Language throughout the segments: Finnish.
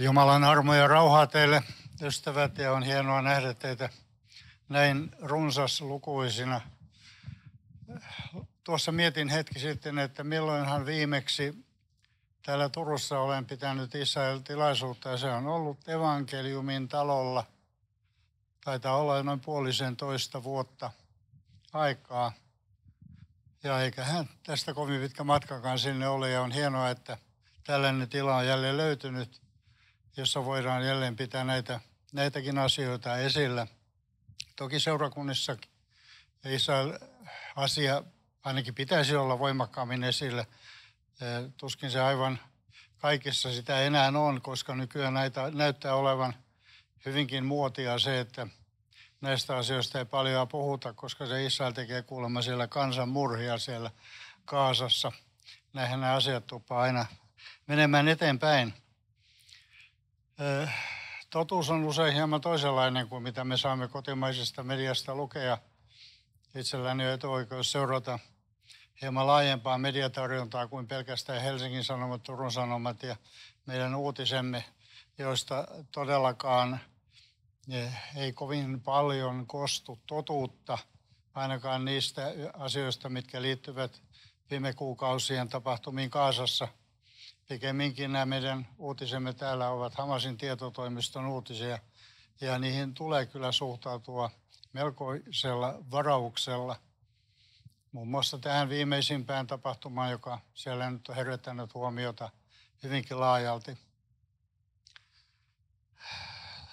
Jumalan armo ja rauhaa teille, ystävät, ja on hienoa nähdä teitä näin runsaslukuisina. Tuossa mietin hetki sitten, että milloinhan viimeksi täällä Turussa olen pitänyt Israel-tilaisuutta, ja se on ollut evankeliumin talolla. Taitaa olla noin puolisen toista vuotta aikaa. Ja eiköhän tästä kovin pitkä matkakaan sinne ole, ja on hienoa, että tällainen tila on jälleen löytynyt – jossa voidaan jälleen pitää näitä, näitäkin asioita esillä. Toki seurakunnissa Israel-asia ainakin pitäisi olla voimakkaammin esillä. Tuskin se aivan kaikessa sitä enää on, koska nykyään näitä näyttää olevan hyvinkin muotia se, että näistä asioista ei paljon puhuta, koska se Israel tekee kuulemma siellä kansanmurhia siellä Kaasassa. Näinhän nämä asiat tuppaa aina menemään eteenpäin. Eh, totuus on usein hieman toisenlainen kuin mitä me saamme kotimaisesta mediasta lukea. Itselläni on etuoikeus seurata hieman laajempaa mediatarjontaa kuin pelkästään Helsingin Sanomat, Turun Sanomat ja meidän uutisemme, joista todellakaan eh, ei kovin paljon kostu totuutta, ainakaan niistä asioista, mitkä liittyvät viime kuukausien tapahtumiin Kaasassa – Pikemminkin nämä meidän uutisemme täällä ovat Hamasin tietotoimiston uutisia ja niihin tulee kyllä suhtautua melkoisella varauksella. Muun muassa tähän viimeisimpään tapahtumaan, joka siellä nyt on herättänyt huomiota hyvinkin laajalti.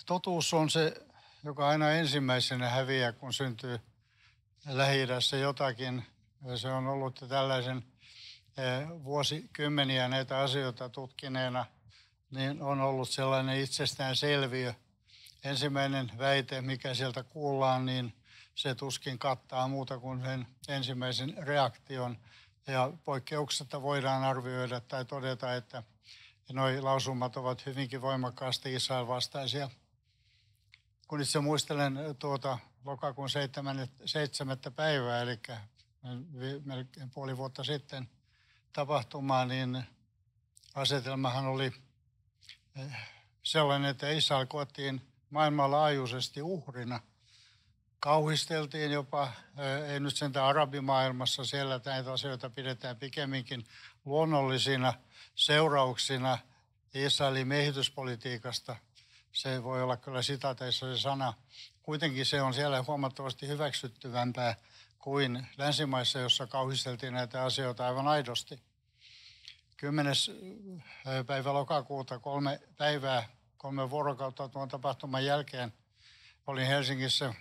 Totuus on se, joka aina ensimmäisenä häviää, kun syntyy lähi jotakin. Se on ollut tällaisen Eh, vuosikymmeniä näitä asioita tutkineena, niin on ollut sellainen itsestäänselviö. Ensimmäinen väite, mikä sieltä kuullaan, niin se tuskin kattaa muuta kuin sen ensimmäisen reaktion. Ja poikkeuksetta voidaan arvioida tai todeta, että nuo lausumat ovat hyvinkin voimakkaasti Israel vastaisia. Kun itse muistelen tuota lokakuun 7. päivää, eli melkein puoli vuotta sitten, tapahtumaa, niin asetelmahan oli eh, sellainen, että Israel koettiin maailmanlaajuisesti uhrina. Kauhisteltiin jopa, eh, ei nyt sentään arabimaailmassa, siellä näitä asioita pidetään pikemminkin luonnollisina seurauksina Israelin miehityspolitiikasta. Se voi olla kyllä sitateissa se sana. Kuitenkin se on siellä huomattavasti hyväksyttyvämpää kuin länsimaissa, jossa kauhisteltiin näitä asioita aivan aidosti. 10. päivä lokakuuta kolme päivää, kolme vuorokautta tuon tapahtuman jälkeen olin Helsingissä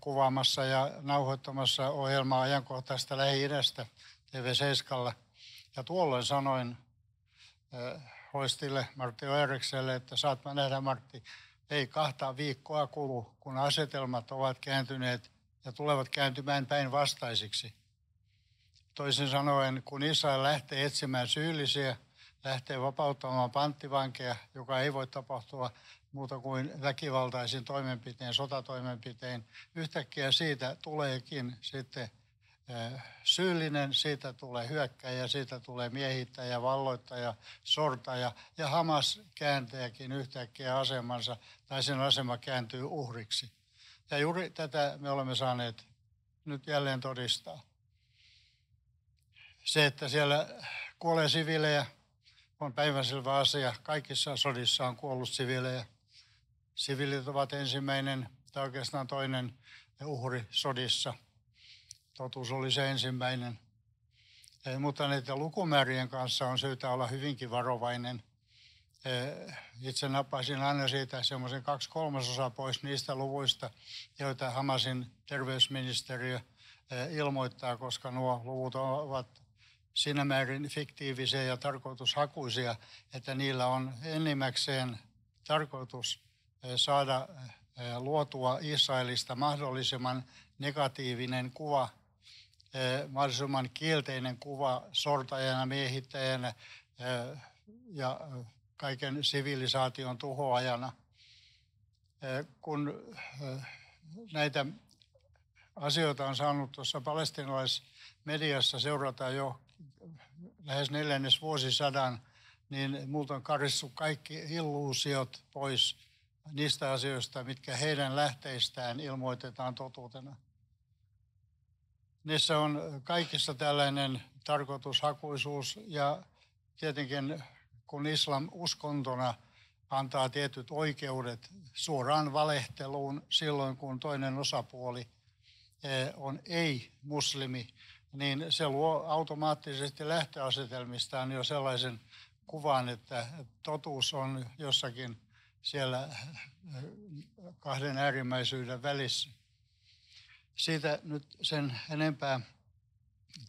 kuvaamassa ja nauhoittamassa ohjelmaa ajankohtaista Lähi-idästä TV7. Ja tuolloin sanoin hoistille Martti Oerikselle, että saat mä nähdä Martti, ei kahta viikkoa kulu, kun asetelmat ovat kääntyneet ja tulevat kääntymään päinvastaisiksi Toisin sanoen, kun Israel lähtee etsimään syyllisiä, lähtee vapauttamaan panttivankeja, joka ei voi tapahtua muuta kuin väkivaltaisin toimenpiteen, sotatoimenpiteen. Yhtäkkiä siitä tuleekin sitten eh, syyllinen, siitä tulee hyökkäjä, siitä tulee miehittäjä, valloittaja, sortaja ja Hamas kääntäjäkin yhtäkkiä asemansa tai sen asema kääntyy uhriksi. Ja juuri tätä me olemme saaneet nyt jälleen todistaa. Se, että siellä kuolee sivilejä, on päivänselvä asia. Kaikissa sodissa on kuollut sivilejä. Sivilit ovat ensimmäinen tai oikeastaan toinen uhri sodissa. Totuus oli se ensimmäinen. Mutta niitä lukumäärien kanssa on syytä olla hyvinkin varovainen. Itse nappaisin aina siitä semmoisen kaksi kolmasosaa pois niistä luvuista, joita Hamasin terveysministeriö ilmoittaa, koska nuo luvut ovat siinä määrin fiktiivisiä ja tarkoitushakuisia, että niillä on enimmäkseen tarkoitus eh, saada eh, luotua Israelista mahdollisimman negatiivinen kuva, eh, mahdollisimman kielteinen kuva sortajana, miehittäjänä ja kaiken sivilisaation tuhoajana. Kun näitä asioita on saanut tuossa palestinalaismediassa seurata jo lähes neljännes vuosisadan, niin multa on karissut kaikki illuusiot pois niistä asioista, mitkä heidän lähteistään ilmoitetaan totuutena. Niissä on kaikissa tällainen tarkoitushakuisuus ja tietenkin kun islam uskontona antaa tietyt oikeudet suoraan valehteluun silloin, kun toinen osapuoli eh, on ei-muslimi, niin se luo automaattisesti lähtöasetelmistaan jo sellaisen kuvan, että totuus on jossakin siellä kahden äärimmäisyyden välissä. Siitä nyt sen enempää,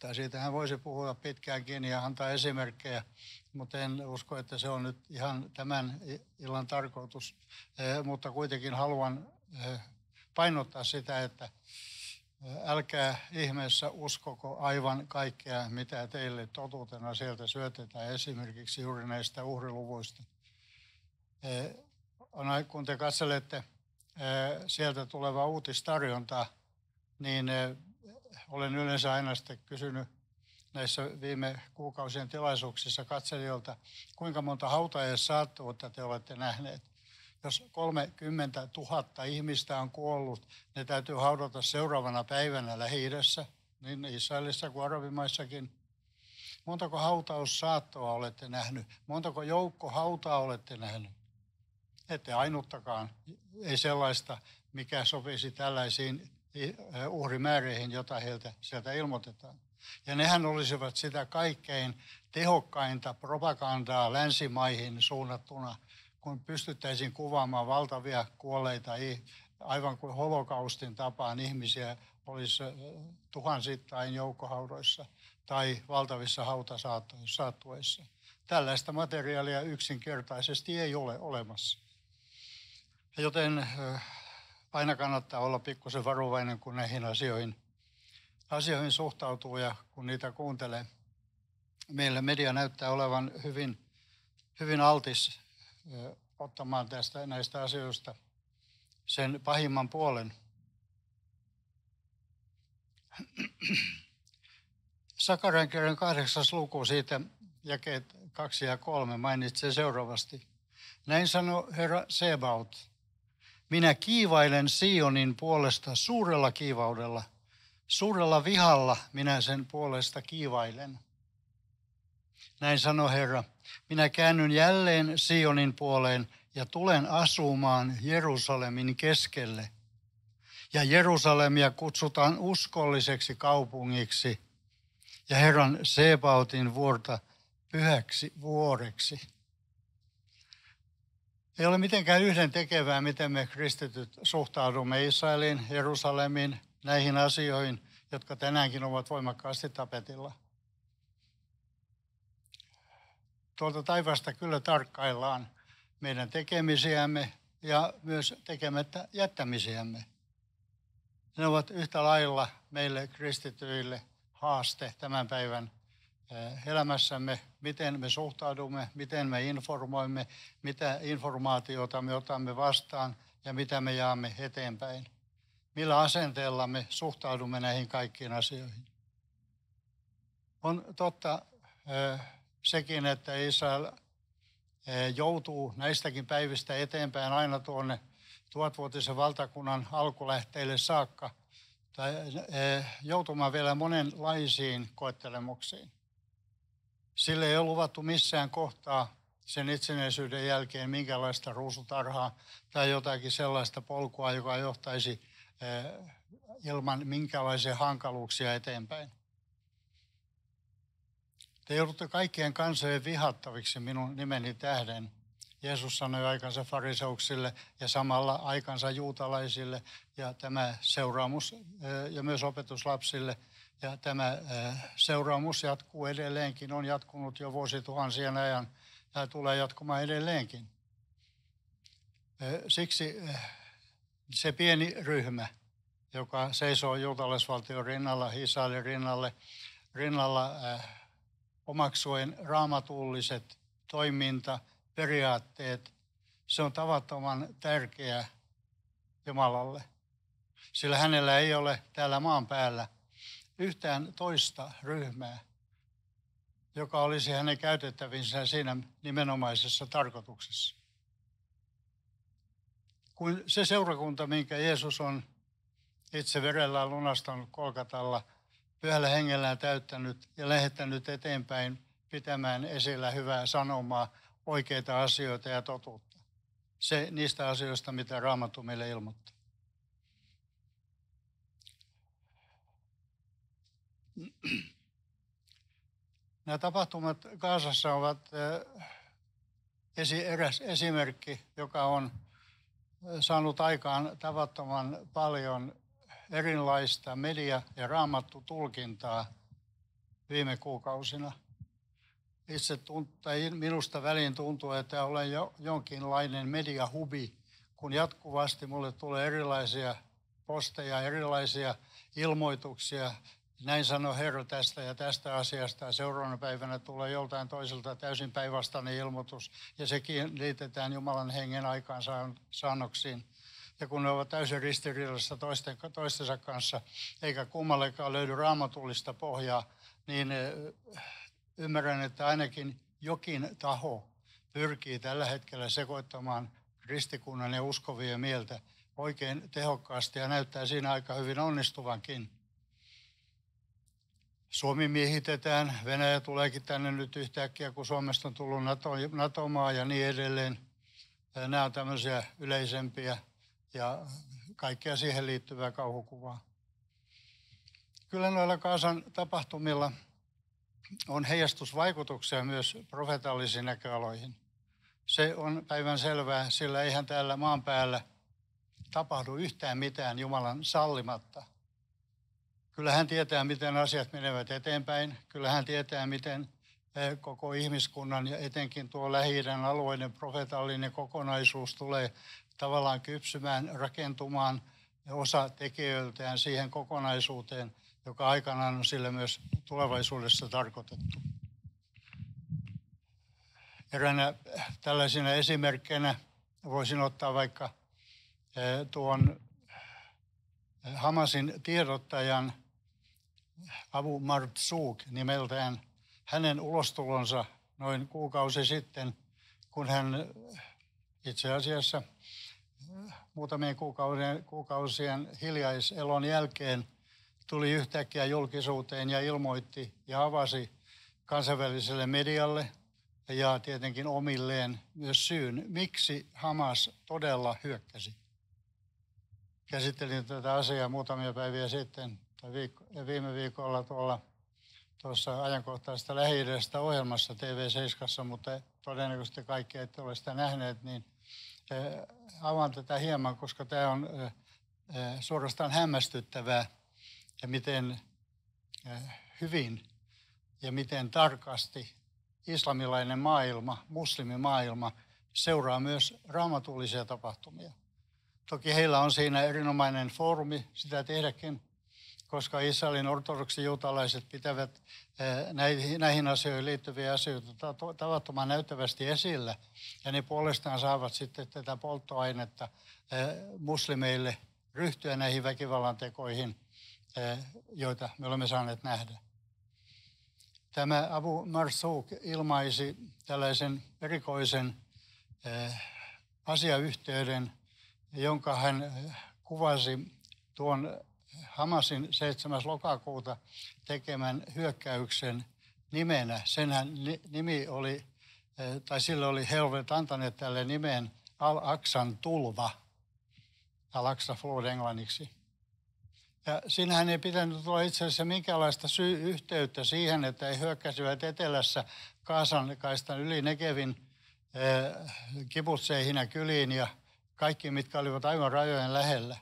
tai siitähän voisi puhua pitkäänkin ja antaa esimerkkejä, mutta en usko, että se on nyt ihan tämän illan tarkoitus. Eh, mutta kuitenkin haluan eh, painottaa sitä, että Älkää ihmeessä uskoko aivan kaikkea, mitä teille totuutena sieltä syötetään, esimerkiksi juuri näistä uhriluvuista. E, kun te katselette e, sieltä tulevaa uutistarjontaa, niin e, olen yleensä aina sitten kysynyt näissä viime kuukausien tilaisuuksissa katselijoilta, kuinka monta hautajaissaattuutta te olette nähneet jos 30 000 ihmistä on kuollut, ne täytyy haudata seuraavana päivänä lähi niin Israelissa kuin arabimaissakin. Montako hautaussaattoa olette nähnyt? Montako joukko hautaa olette nähnyt? Ette ainuttakaan. Ei sellaista, mikä sopisi tällaisiin eh, uhrimääreihin, jota heiltä sieltä ilmoitetaan. Ja nehän olisivat sitä kaikkein tehokkainta propagandaa länsimaihin suunnattuna – kun pystyttäisiin kuvaamaan valtavia kuolleita, aivan kuin holokaustin tapaan ihmisiä olisi tuhansittain joukkohaudoissa tai valtavissa hautasaattueissa. Tällaista materiaalia yksinkertaisesti ei ole olemassa. Joten aina kannattaa olla pikkusen varovainen, kun näihin asioihin, asioihin suhtautuu ja kun niitä kuuntelee. Meillä media näyttää olevan hyvin, hyvin altis ottamaan tästä näistä asioista sen pahimman puolen. Sakarian kirjan kahdeksas luku siitä, jakeet kaksi ja kolme, mainitsee seuraavasti. Näin sanoi herra Sebaut. Minä kiivailen Sionin puolesta suurella kiivaudella. Suurella vihalla minä sen puolesta kiivailen. Näin sanoo Herra, minä käännyn jälleen Sionin puoleen ja tulen asumaan Jerusalemin keskelle. Ja Jerusalemia kutsutaan uskolliseksi kaupungiksi ja Herran Sebautin vuorta pyhäksi vuoreksi. Ei ole mitenkään yhden tekevää, miten me kristityt suhtaudumme Israelin, Jerusalemin, näihin asioihin, jotka tänäänkin ovat voimakkaasti tapetilla – tuolta taivasta kyllä tarkkaillaan meidän tekemisiämme ja myös tekemättä jättämisiämme. Ne ovat yhtä lailla meille kristityille haaste tämän päivän eh, elämässämme, miten me suhtaudumme, miten me informoimme, mitä informaatiota me otamme vastaan ja mitä me jaamme eteenpäin. Millä asenteella me suhtaudumme näihin kaikkiin asioihin. On totta, eh, sekin, että Israel eh, joutuu näistäkin päivistä eteenpäin aina tuonne tuhatvuotisen valtakunnan alkulähteille saakka tai eh, joutumaan vielä monenlaisiin koettelemuksiin. Sille ei ole luvattu missään kohtaa sen itsenäisyyden jälkeen minkälaista ruusutarhaa tai jotakin sellaista polkua, joka johtaisi eh, ilman minkälaisia hankaluuksia eteenpäin. Te joudutte kaikkien kansojen vihattaviksi minun nimeni tähden. Jeesus sanoi aikansa fariseuksille ja samalla aikansa juutalaisille ja tämä seuraamus ja myös opetuslapsille. Ja tämä seuraamus jatkuu edelleenkin, on jatkunut jo vuosituhansien ajan ja tulee jatkumaan edelleenkin. Siksi se pieni ryhmä, joka seisoo juutalaisvaltion rinnalla, Israelin rinnalle, rinnalla omaksuen raamatulliset toiminta, periaatteet. Se on tavattoman tärkeä Jumalalle, sillä hänellä ei ole täällä maan päällä yhtään toista ryhmää, joka olisi hänen käytettävinsä siinä nimenomaisessa tarkoituksessa. Kun se seurakunta, minkä Jeesus on itse verellä lunastanut Kolkatalla – pyhällä hengellä täyttänyt ja lähettänyt eteenpäin pitämään esillä hyvää sanomaa, oikeita asioita ja totuutta. Se niistä asioista, mitä Raamattu meille ilmoittaa. Nämä tapahtumat Kaasassa ovat eräs esimerkki, joka on saanut aikaan tavattoman paljon erilaista media- ja raamattutulkintaa viime kuukausina. Itse tunt, tai minusta väliin tuntuu, että olen jo, jonkinlainen mediahubi, kun jatkuvasti mulle tulee erilaisia posteja, erilaisia ilmoituksia. Näin sanoo herra tästä ja tästä asiasta. seuraavana päivänä tulee joltain toiselta täysin päinvastainen ilmoitus, ja sekin liitetään Jumalan hengen aikaansaannoksiin ja kun ne ovat täysin ristiriidassa toisten, toistensa kanssa, eikä kummallekaan löydy raamatullista pohjaa, niin eh, ymmärrän, että ainakin jokin taho pyrkii tällä hetkellä sekoittamaan kristikunnan ja uskovien mieltä oikein tehokkaasti ja näyttää siinä aika hyvin onnistuvankin. Suomi miehitetään, Venäjä tuleekin tänne nyt yhtäkkiä, kun Suomesta on tullut NATO, NATO-maa ja niin edelleen. Nämä on tämmöisiä yleisempiä ja kaikkea siihen liittyvää kauhukuvaa. Kyllä noilla Kaasan tapahtumilla on heijastusvaikutuksia myös profetaalisiin näköaloihin. Se on päivän selvää, sillä eihän täällä maan päällä tapahdu yhtään mitään Jumalan sallimatta. Kyllä hän tietää, miten asiat menevät eteenpäin. Kyllä hän tietää, miten eh, koko ihmiskunnan ja etenkin tuo lähi alueiden profetaalinen kokonaisuus tulee tavallaan kypsymään, rakentumaan osa tekijöiltään siihen kokonaisuuteen, joka aikanaan on sille myös tulevaisuudessa tarkoitettu. Eräänä tällaisena esimerkkinä voisin ottaa vaikka eh, tuon eh, Hamasin tiedottajan Abu Marzouk nimeltään hänen ulostulonsa noin kuukausi sitten, kun hän itse asiassa – muutamien kuukausien, kuukausien hiljaiselon jälkeen tuli yhtäkkiä julkisuuteen ja ilmoitti ja avasi kansainväliselle medialle ja tietenkin omilleen myös syyn, miksi Hamas todella hyökkäsi. Käsittelin tätä asiaa muutamia päiviä sitten tai viikko, viime viikolla tuolla tuossa ajankohtaisesta lähi ohjelmassa TV7, mutta todennäköisesti kaikki ette ole sitä nähneet, niin – avaan tätä hieman, koska tämä on suorastaan hämmästyttävää ja miten hyvin ja miten tarkasti islamilainen maailma, muslimimaailma seuraa myös raamatullisia tapahtumia. Toki heillä on siinä erinomainen foorumi sitä tehdäkin, koska Israelin ortodoksi juutalaiset pitävät eh, näihin, asioihin liittyviä asioita tavattoman näyttävästi esillä. Ja ne puolestaan saavat sitten tätä polttoainetta eh, muslimeille ryhtyä näihin väkivallan tekoihin, eh, joita me olemme saaneet nähdä. Tämä Abu Marsouk ilmaisi tällaisen erikoisen asiayhteyden, jonka hän kuvasi tuon Hamasin 7. lokakuuta tekemän hyökkäyksen nimenä. Senhän nimi oli, eh, tai sillä oli Helvet antaneet tälle nimen Al-Aksan tulva. Al-Aksa Flood englanniksi. Ja siinähän ei pitänyt olla itse asiassa minkäänlaista syy-yhteyttä siihen, että ei hyökkäsivät etelässä Kaasan kaistan yli Nekevin eh, kibutseihin ja kyliin ja kaikki, mitkä olivat aivan rajojen lähellä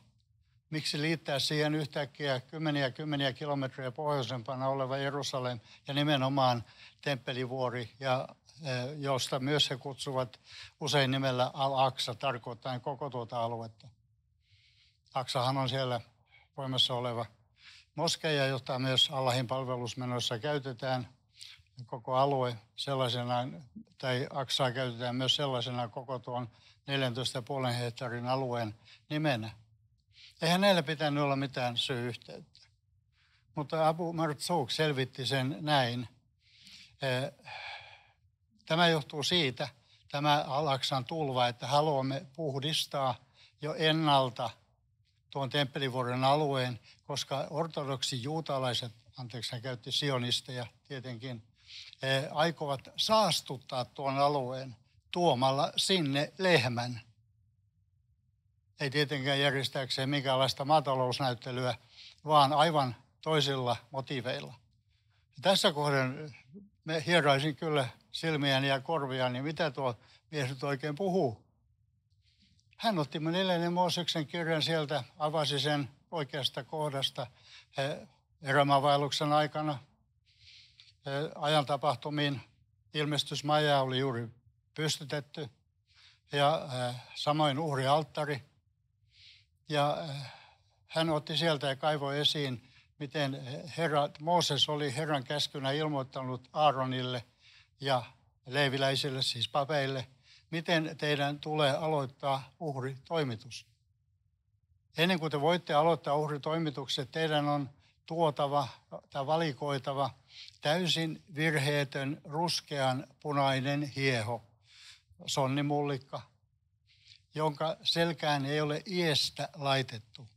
miksi liittää siihen yhtäkkiä kymmeniä kymmeniä kilometriä pohjoisempana oleva Jerusalem ja nimenomaan Temppelivuori, ja, e, josta myös he kutsuvat usein nimellä Al-Aksa, tarkoittaa koko tuota aluetta. Aksahan on siellä voimassa oleva moskeja, jota myös Allahin palvelusmenoissa käytetään koko alue sellaisena, tai Aksaa käytetään myös sellaisena koko tuon 14,5 hehtaarin alueen nimenä. Ei hänellä pitänyt olla mitään syy-yhteyttä. Mutta Abu Marzouk selvitti sen näin. Eh, tämä johtuu siitä, tämä Alaksan tulva, että haluamme puhdistaa jo ennalta tuon temppelivuoren alueen, koska ortodoksi juutalaiset, anteeksi hän käytti sionisteja tietenkin, eh, aikovat saastuttaa tuon alueen tuomalla sinne lehmän – ei tietenkään järjestääkseen minkäänlaista maatalousnäyttelyä, vaan aivan toisilla motiiveilla. Tässä kohden me hieraisin kyllä silmiäni ja korviani, mitä tuo mies nyt oikein puhuu. Hän otti neljännen Mooseksen kirjan sieltä, avasi sen oikeasta kohdasta eh, erämaavailuksen aikana eh, ajan tapahtumiin. Ilmestysmaja oli juuri pystytetty ja eh, samoin uhrialttari – ja eh, hän otti sieltä ja kaivoi esiin, miten Herra, Mooses oli Herran käskynä ilmoittanut Aaronille ja leiviläisille, siis papeille, miten teidän tulee aloittaa uhritoimitus. Ennen kuin te voitte aloittaa uhritoimitukset, teidän on tuotava tai valikoitava täysin virheetön ruskean punainen hieho, sonnimullikka – jonka selkään ei ole iestä laitettu.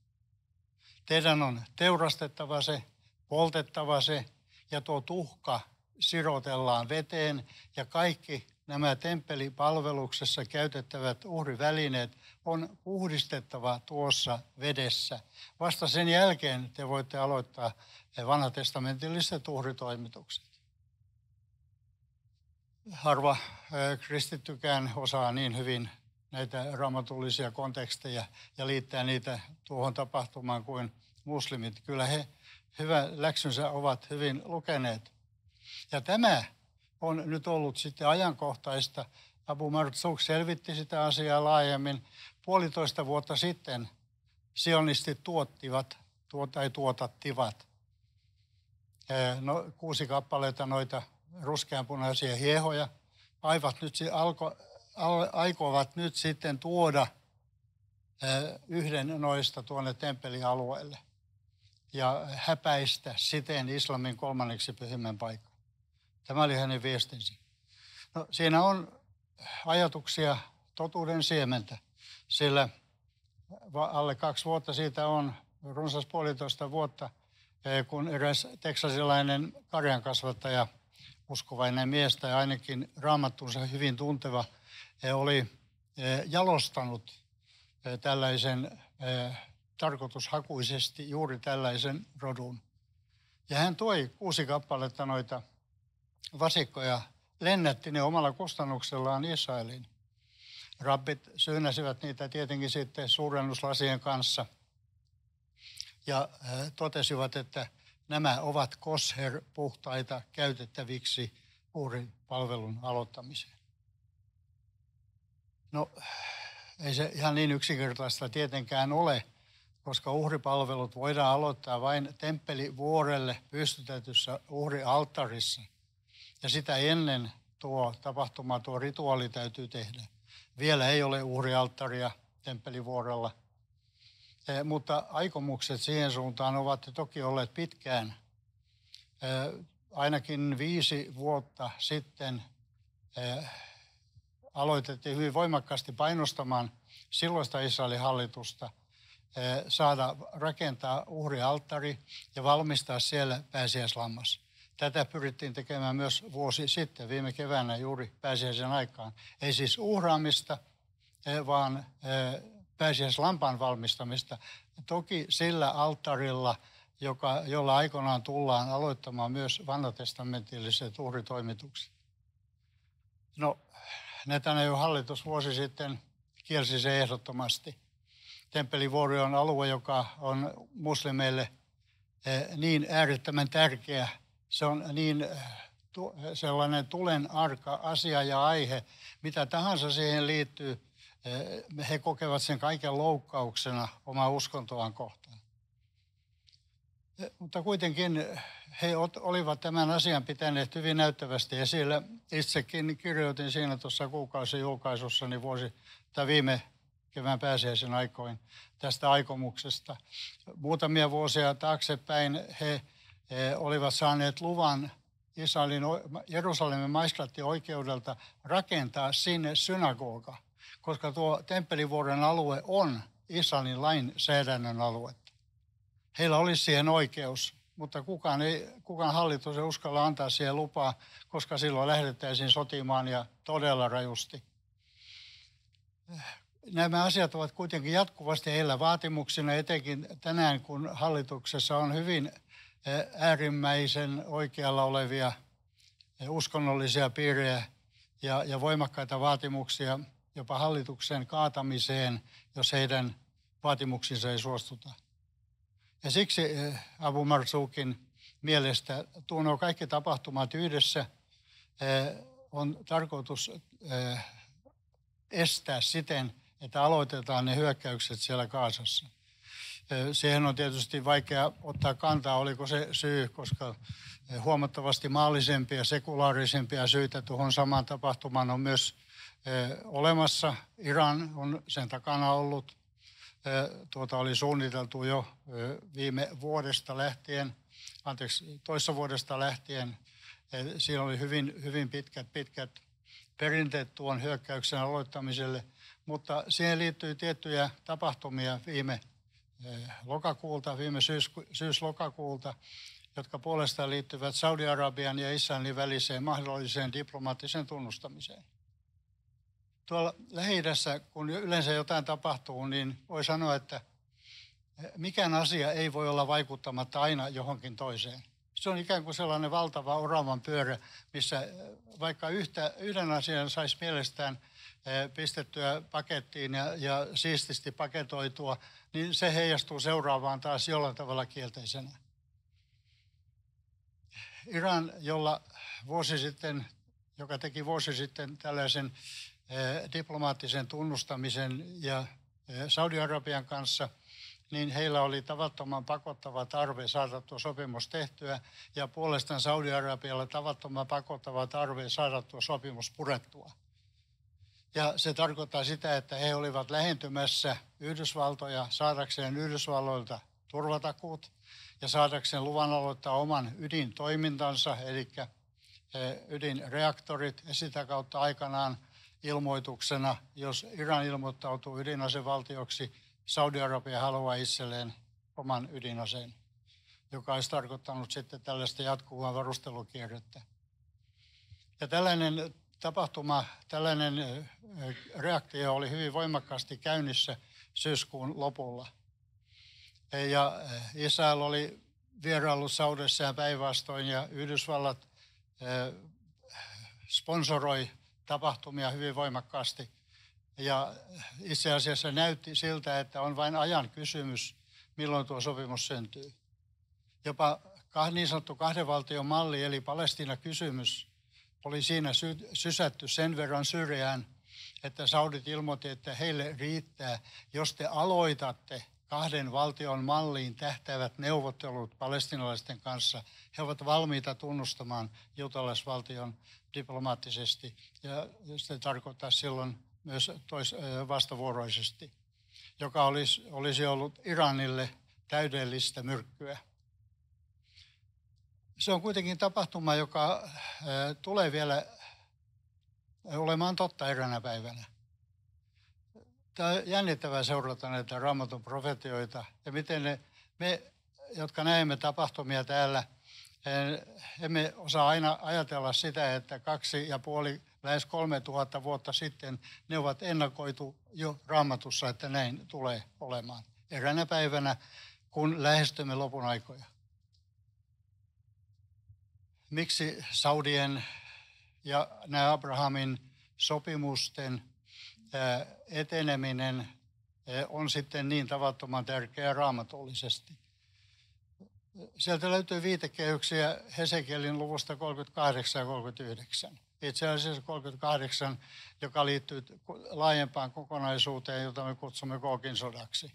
Teidän on teurastettava se, poltettava se ja tuo tuhka sirotellaan veteen ja kaikki nämä temppelipalveluksessa käytettävät uhrivälineet on puhdistettava tuossa vedessä. Vasta sen jälkeen te voitte aloittaa vanhatestamentilliset uhritoimitukset. Harva kristittykään osaa niin hyvin näitä raamatullisia konteksteja ja liittää niitä tuohon tapahtumaan kuin muslimit. Kyllä he hyvä läksynsä ovat hyvin lukeneet. Ja tämä on nyt ollut sitten ajankohtaista. Abu Marzouk selvitti sitä asiaa laajemmin. Puolitoista vuotta sitten sionistit tuottivat tuot, tai tuotattivat no, kuusi kappaleita noita ruskeanpunaisia hiehoja. Aivat nyt alko, aikovat nyt sitten tuoda eh, yhden noista tuonne temppelialueelle ja häpäistä siten islamin kolmanneksi pyhimmän paikan. Tämä oli hänen viestinsä. No, siinä on ajatuksia totuuden siementä, sillä alle kaksi vuotta siitä on runsas puolitoista vuotta, eh, kun eräs teksasilainen karjankasvattaja, uskovainen mies tai ainakin raamattunsa hyvin tunteva – oli eh, jalostanut eh, tällaisen eh, tarkoitushakuisesti juuri tällaisen rodun. Ja hän toi kuusi kappaletta noita vasikkoja, lennätti ne omalla kustannuksellaan Israelin. Rabbit syynäsivät niitä tietenkin sitten suurennuslasien kanssa ja totesivat, että nämä ovat kosher puhtaita käytettäviksi uurin palvelun aloittamiseen. No ei se ihan niin yksinkertaista tietenkään ole, koska uhripalvelut voidaan aloittaa vain temppelivuorelle pystytetyssä uhrialtarissa. Ja sitä ennen tuo tapahtuma, tuo rituaali täytyy tehdä. Vielä ei ole uhrialttaria temppelivuorella, e, mutta aikomukset siihen suuntaan ovat toki olleet pitkään. E, ainakin viisi vuotta sitten e, aloitettiin hyvin voimakkaasti painostamaan silloista Israelin hallitusta eh, saada rakentaa uhrialtari ja valmistaa siellä pääsiäislammas. Tätä pyrittiin tekemään myös vuosi sitten, viime keväänä juuri pääsiäisen aikaan. Ei siis uhraamista, eh, vaan eh, pääsiäislampan valmistamista. Toki sillä alttarilla, joka, jolla aikanaan tullaan aloittamaan myös vanhatestamentilliset uhritoimitukset. No, Netanyahu hallitus vuosi sitten kielsi se ehdottomasti. Temppelivuori on alue, joka on muslimeille eh, niin äärettömän tärkeä. Se on niin eh, sellainen tulen arka asia ja aihe, mitä tahansa siihen liittyy, eh, he kokevat sen kaiken loukkauksena omaa uskontoaan kohtaan. Mutta kuitenkin he olivat tämän asian pitäneet hyvin näyttävästi esillä. Itsekin kirjoitin siinä tuossa kuukausi niin vuosi tai viime kevään pääsiäisen aikoin tästä aikomuksesta. Muutamia vuosia taaksepäin he, he olivat saaneet luvan Israelin, Jerusalemin maistraatti oikeudelta rakentaa sinne synagoga, koska tuo Temppelivuoren alue on Israelin lainsäädännön aluetta. Heillä olisi siihen oikeus – mutta kukaan, ei, kukaan hallitus ei uskalla antaa siihen lupaa, koska silloin lähdettäisiin sotimaan ja todella rajusti. Nämä asiat ovat kuitenkin jatkuvasti heillä vaatimuksina, etenkin tänään, kun hallituksessa on hyvin eh, äärimmäisen oikealla olevia eh, uskonnollisia piirejä ja, ja voimakkaita vaatimuksia jopa hallituksen kaatamiseen, jos heidän vaatimuksinsa ei suostuta. Ja siksi eh, Abu Marsukin mielestä tuon nuo kaikki tapahtumat yhdessä eh, on tarkoitus eh, estää siten, että aloitetaan ne hyökkäykset siellä Kaasassa. Siihen on tietysti vaikea ottaa kantaa, oliko se syy, koska huomattavasti maallisempia ja sekulaarisempia syitä tuohon samaan tapahtumaan on myös olemassa. Iran on sen takana ollut tuota oli suunniteltu jo viime vuodesta lähtien, anteeksi, toissa vuodesta lähtien. Siinä oli hyvin, hyvin pitkät, pitkät perinteet tuon hyökkäyksen aloittamiselle, mutta siihen liittyy tiettyjä tapahtumia viime lokakuulta, viime syys, syyslokakuulta, jotka puolestaan liittyvät Saudi-Arabian ja Israelin väliseen mahdolliseen diplomaattiseen tunnustamiseen tuolla lähi kun yleensä jotain tapahtuu, niin voi sanoa, että eh, mikään asia ei voi olla vaikuttamatta aina johonkin toiseen. Se on ikään kuin sellainen valtava oravan pyörä, missä eh, vaikka yhtä, yhden asian saisi mielestään eh, pistettyä pakettiin ja, ja siististi paketoitua, niin se heijastuu seuraavaan taas jollain tavalla kielteisenä. Iran, jolla vuosi sitten, joka teki vuosi sitten tällaisen Eh, diplomaattisen tunnustamisen ja eh, Saudi-Arabian kanssa, niin heillä oli tavattoman pakottava tarve saada tuo sopimus tehtyä ja puolestaan Saudi-Arabialla tavattoman pakottava tarve saada tuo sopimus purettua. Ja se tarkoittaa sitä, että he olivat lähentymässä Yhdysvaltoja saadakseen Yhdysvalloilta turvatakuut ja saadakseen luvan aloittaa oman ydintoimintansa, eli eh, ydinreaktorit ja sitä kautta aikanaan – ilmoituksena, jos Iran ilmoittautuu ydinasevaltioksi, Saudi-Arabia haluaa itselleen oman ydinaseen, joka olisi tarkoittanut sitten tällaista jatkuvaa varustelukierrettä. Ja tällainen tapahtuma, tällainen reaktio oli hyvin voimakkaasti käynnissä syyskuun lopulla. Ja Israel oli vieraillut Saudessa ja päinvastoin, ja Yhdysvallat sponsoroi tapahtumia hyvin voimakkaasti. Ja itse asiassa näytti siltä, että on vain ajan kysymys, milloin tuo sopimus syntyy. Jopa niin sanottu kahden valtion malli, eli Palestina-kysymys, oli siinä sy- sysätty sen verran syrjään, että Saudit ilmoitti, että heille riittää, jos te aloitatte kahden valtion malliin tähtävät neuvottelut palestinalaisten kanssa. He ovat valmiita tunnustamaan juutalaisvaltion diplomaattisesti ja se tarkoittaa silloin myös tois, vastavuoroisesti, joka olisi, olisi ollut Iranille täydellistä myrkkyä. Se on kuitenkin tapahtuma, joka tulee vielä olemaan totta eräänä päivänä. Tämä on jännittävää seurata näitä raamatun profetioita ja miten ne, me, jotka näemme tapahtumia täällä – Eh, emme osaa aina ajatella sitä, että kaksi ja puoli, lähes kolme tuhatta vuotta sitten ne ovat ennakoitu jo raamatussa, että näin tulee olemaan eräänä päivänä, kun lähestymme lopun aikoja. Miksi Saudien ja nämä Abrahamin sopimusten eh, eteneminen eh, on sitten niin tavattoman tärkeää raamatullisesti? Sieltä löytyy viitekehyksiä Hesekielin luvusta 38 ja 39. Itse asiassa 38, joka liittyy laajempaan kokonaisuuteen, jota me kutsumme Kookin sodaksi.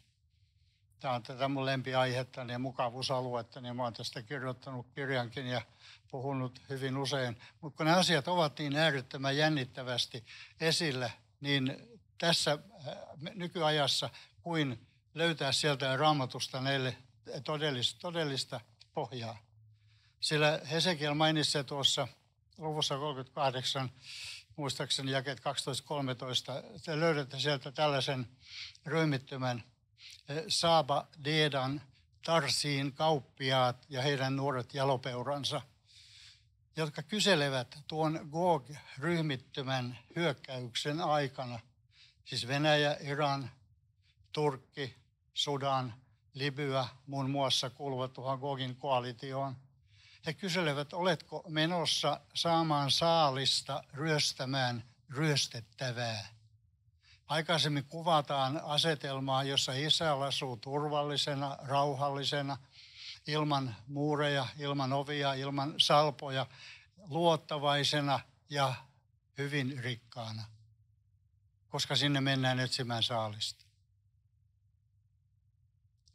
Tämä on tätä mun lempiaihettani ja mukavuusaluetta, niin mä oon tästä kirjoittanut kirjankin ja puhunut hyvin usein. Mutta kun ne asiat ovat niin äärettömän jännittävästi esillä, niin tässä äh, nykyajassa kuin löytää sieltä raamatusta näille todellista, todellista pohjaa. Sillä Hesekiel mainitsi tuossa luvussa 38, muistaakseni jakeet 12-13, te löydätte sieltä tällaisen ryhmittymän eh, Saaba Deedan Tarsiin kauppiaat ja heidän nuoret jalopeuransa, jotka kyselevät tuon Gog-ryhmittymän hyökkäyksen aikana, siis Venäjä, Iran, Turkki, Sudan, Libyä muun muassa kuuluvat Gogin koalitioon. He kyselevät, oletko menossa saamaan saalista ryöstämään ryöstettävää. Aikaisemmin kuvataan asetelmaa, jossa isä asuu turvallisena, rauhallisena, ilman muureja, ilman ovia, ilman salpoja, luottavaisena ja hyvin rikkaana, koska sinne mennään etsimään saalista.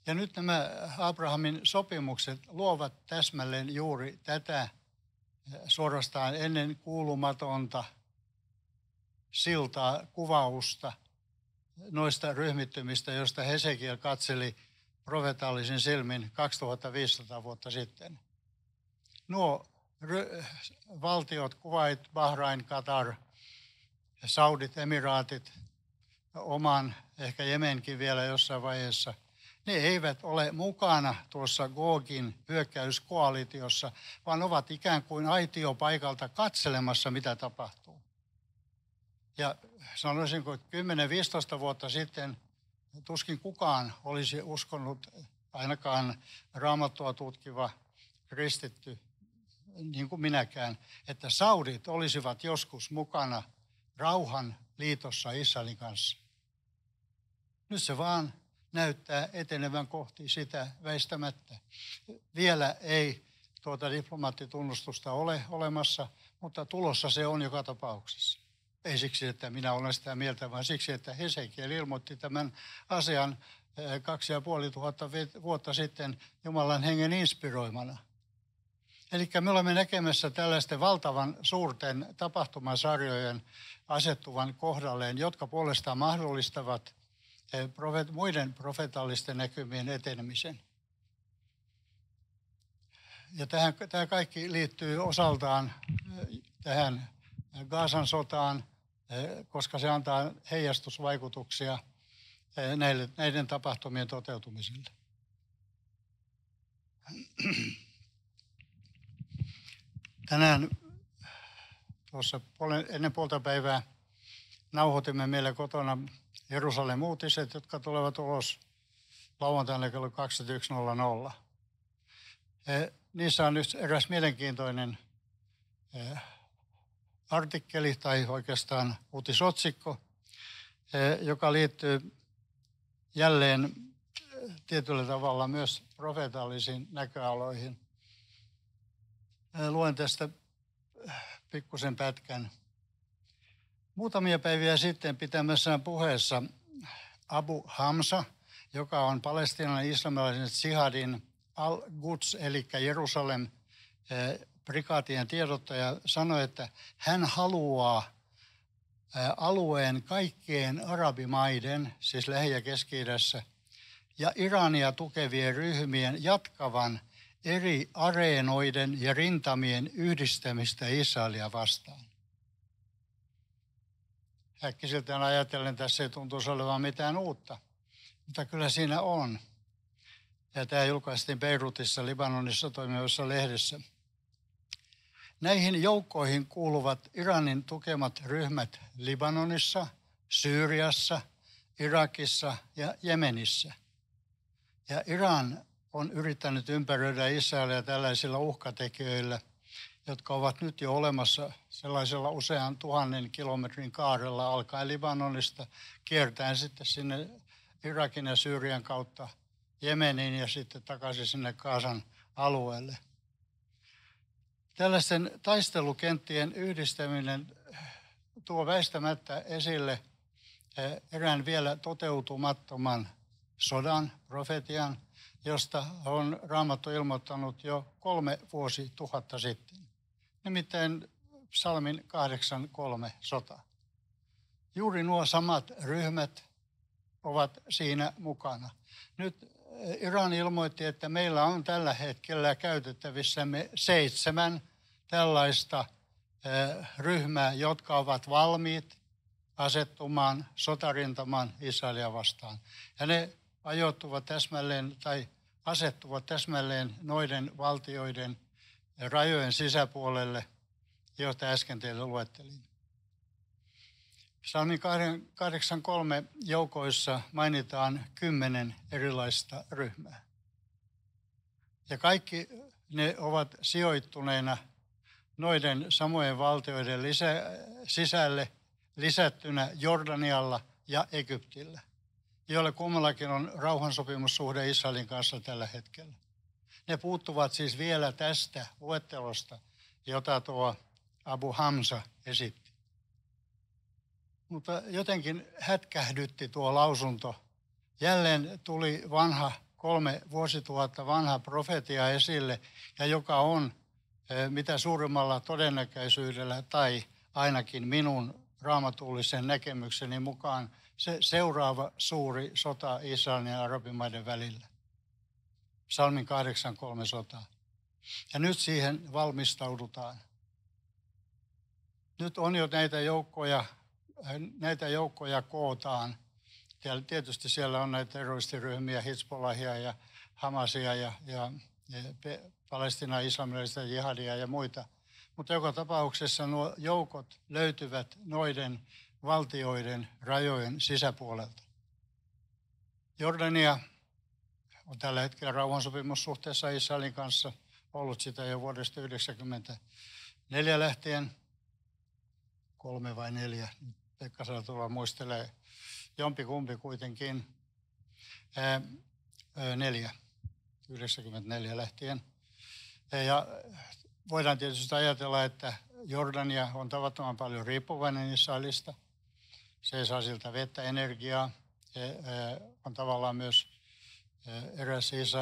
Ja nyt nämä Abrahamin sopimukset luovat täsmälleen juuri tätä eh, suorastaan ennen kuulumatonta siltaa, kuvausta noista ryhmittymistä, joista Hesekiel katseli profetaalisen silmin 2500 vuotta sitten. Nuo ry- valtiot, Kuwait, Bahrain, Katar, Saudit, Emiraatit, Oman, ehkä Jemenkin vielä jossain vaiheessa – ne eivät ole mukana tuossa Gogin hyökkäyskoalitiossa, vaan ovat ikään kuin aitiopaikalta katselemassa, mitä tapahtuu. Ja sanoisin, että 10-15 vuotta sitten tuskin kukaan olisi uskonut, ainakaan raamattua tutkiva kristitty, niin kuin minäkään, että saudit olisivat joskus mukana rauhan liitossa Israelin kanssa. Nyt se vaan näyttää etenevän kohti sitä väistämättä. Vielä ei tuota diplomaattitunnustusta ole olemassa, mutta tulossa se on joka tapauksessa. Ei siksi, että minä olen sitä mieltä, vaan siksi, että Hesekiel ilmoitti tämän asian eh, kaksi ja puoli tuhatta vuotta sitten Jumalan hengen inspiroimana. Eli me olemme näkemässä tällaisten valtavan suurten tapahtumasarjojen asettuvan kohdalleen, jotka puolestaan mahdollistavat – Eh, profet, muiden profetallisten näkymien etenemisen. Ja tähän, tämä kaikki liittyy osaltaan eh, tähän eh, Gaasan sotaan, koska se antaa heijastusvaikutuksia näille, näiden tapahtumien toteutumiselle. Tänään tuossa ennen puolta päivää nauhoitimme meillä kotona Jerusalem uutiset, jotka tulevat ulos lauantaina kello 21.00. E, niissä on nyt eräs mielenkiintoinen e, artikkeli tai oikeastaan uutisotsikko, e, joka liittyy jälleen tietyllä tavalla myös profeetallisiin näköaloihin. Luen tästä pikkusen pätkän – Muutamia päiviä sitten pitämässään puheessa Abu Hamsa, joka on Palestiinan islamilaisen sihadin al guds eli Jerusalem eh, prikaatien tiedottaja, sanoi, että hän haluaa eh, alueen kaikkien arabimaiden, siis Lähi- ja keski ja Irania tukevien ryhmien jatkavan eri areenoiden ja rintamien yhdistämistä Israelia vastaan äkkiseltään ajatellen tässä ei tuntuisi olevan mitään uutta, mutta kyllä siinä on. Ja tämä julkaistiin Beirutissa, Libanonissa toimivassa lehdessä. Näihin joukkoihin kuuluvat Iranin tukemat ryhmät Libanonissa, Syyriassa, Irakissa ja Jemenissä. Ja Iran on yrittänyt ympäröidä Israelia tällaisilla uhkatekijöillä – jotka ovat nyt jo olemassa sellaisella usean tuhannen kilometrin kaarella alkaen Libanonista, kiertäen sitten sinne Irakin ja Syyrian kautta Jemeniin ja sitten takaisin sinne Kaasan alueelle. Tällaisten taistelukenttien yhdistäminen tuo väistämättä esille eh, erään vielä toteutumattoman sodan, profetian, josta on Raamattu ilmoittanut jo kolme vuosituhatta sitten nimittäin psalmin 8.3 sota. Juuri nuo samat ryhmät ovat siinä mukana. Nyt eh, Iran ilmoitti, että meillä on tällä hetkellä käytettävissämme seitsemän tällaista eh, ryhmää, jotka ovat valmiit asettumaan sotarintamaan Israelia vastaan. Ja ne ajoittuvat täsmälleen tai asettuvat täsmälleen noiden valtioiden rajojen sisäpuolelle, joita äsken teille luettelin. Psalmin niin 83 joukoissa mainitaan kymmenen erilaista ryhmää. Ja kaikki ne ovat sijoittuneena noiden samojen valtioiden lisä, sisälle lisättynä Jordanialla ja Egyptillä, joilla kummallakin on rauhansopimussuhde Israelin kanssa tällä hetkellä. Ne puuttuvat siis vielä tästä luettelosta, jota tuo Abu Hamza esitti. Mutta jotenkin hätkähdytti tuo lausunto. Jälleen tuli vanha, kolme vuosituhatta vanha profetia esille, ja joka on eh, mitä suurimmalla todennäköisyydellä tai ainakin minun raamatullisen näkemykseni mukaan se seuraava suuri sota Israelin ja arabimaiden välillä. Salmin 8.3 sotaa. Ja nyt siihen valmistaudutaan. Nyt on jo näitä joukkoja, näitä joukkoja kootaan. Ja tietysti siellä on näitä terroristiryhmiä, Hizbollahia ja Hamasia ja, ja, ja Palestina, islamilaisia jihadia ja muita. Mutta joka tapauksessa nuo joukot löytyvät noiden valtioiden rajojen sisäpuolelta. Jordania on tällä hetkellä suhteessa Israelin kanssa ollut sitä jo vuodesta 1994 lähtien. Kolme vai neljä, Pekka Salatola muistelee, jompi kumpi kuitenkin. Ää, ää, neljä, 94 lähtien. Ja voidaan tietysti ajatella, että Jordania on tavattoman paljon riippuvainen Israelista. Se ei saa siltä vettä, energiaa. Se on tavallaan myös eräs isä,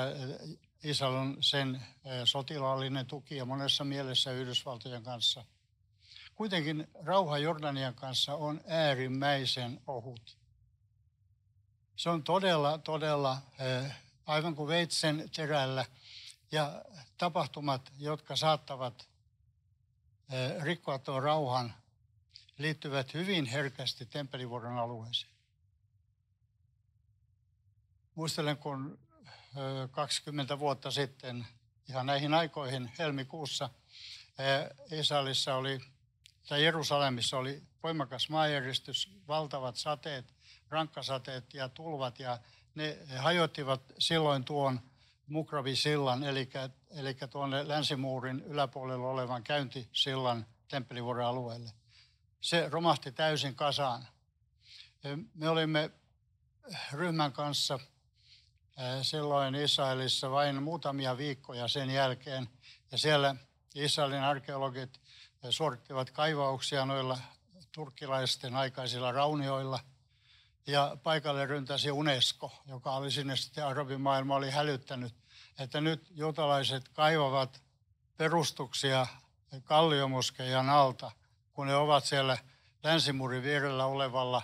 isällä on sen sotilaallinen tuki ja monessa mielessä Yhdysvaltojen kanssa. Kuitenkin rauha Jordanian kanssa on äärimmäisen ohut. Se on todella, todella aivan kuin veitsen terällä. Ja tapahtumat, jotka saattavat rikkoa tuon rauhan, liittyvät hyvin herkästi Temppelivuoron alueeseen. Muistelen, kun 20 vuotta sitten, ihan näihin aikoihin, helmikuussa, Israelissa oli, tai Jerusalemissa oli voimakas maanjäristys, valtavat sateet, rankkasateet ja tulvat, ja ne hajottivat silloin tuon Mukravi-sillan, eli, eli tuonne länsimuurin yläpuolella olevan käyntisillan Temppelivuoren alueelle. Se romahti täysin kasaan. Me olimme ryhmän kanssa – silloin Israelissa vain muutamia viikkoja sen jälkeen. Ja siellä Israelin arkeologit suorittivat kaivauksia noilla turkkilaisten aikaisilla raunioilla. Ja paikalle ryntäsi UNESCO, joka oli sinne sitten arabimaailma oli hälyttänyt, että nyt juutalaiset kaivavat perustuksia kalliomoskejan alta, kun ne ovat siellä länsimurin vierellä olevalla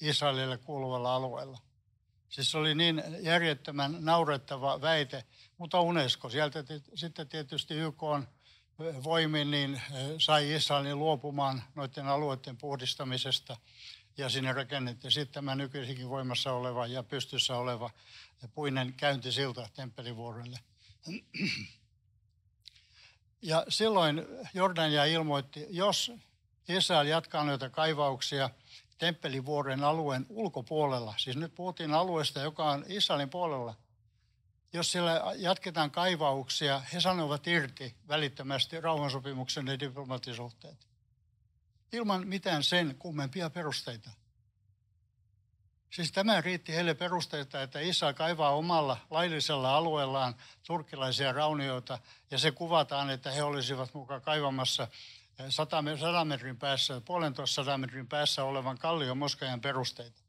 Israelille kuuluvalla alueella. Siis se oli niin järjettömän naurettava väite, mutta UNESCO sieltä t- sitten tietysti YK on voimin niin sai Israelin luopumaan noiden alueiden puhdistamisesta ja sinne rakennettiin sitten tämä nykyisinkin voimassa oleva ja pystyssä oleva puinen käyntisilta Temppelivuorelle. Ja silloin Jordania ilmoitti, jos Israel jatkaa noita kaivauksia, Temppelivuoren alueen ulkopuolella. Siis nyt puhuttiin alueesta, joka on Israelin puolella. Jos siellä jatketaan kaivauksia, he sanovat irti välittömästi rauhansopimuksen ja diplomatisuhteet. Ilman mitään sen kummempia perusteita. Siis tämä riitti heille perusteita, että Israel kaivaa omalla laillisella alueellaan turkkilaisia raunioita ja se kuvataan, että he olisivat mukaan kaivamassa 100 metrin päässä, puolentoista sadan metrin päässä olevan kallion moskajan perusteita.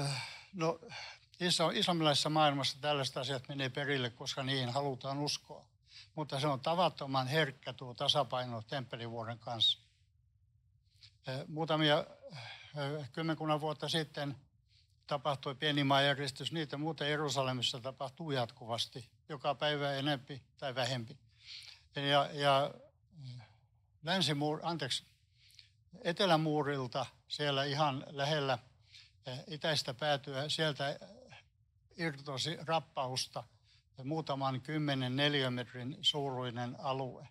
Äh, no, islamilaisessa maailmassa tällaiset asiat menee perille, koska niihin halutaan uskoa. Mutta se on tavattoman herkkä tuo tasapaino temppelivuoren kanssa. Äh, muutamia äh, kymmenkunnan vuotta sitten tapahtui pieni maanjäristys. Niitä muuten Jerusalemissa tapahtuu jatkuvasti, joka päivä enempi tai vähempi. Ja, ja länsimuur, anteeksi, etelämuurilta siellä ihan lähellä eh, itäistä päätyä, sieltä irtosi rappausta eh, muutaman kymmenen neliömetrin suuruinen alue.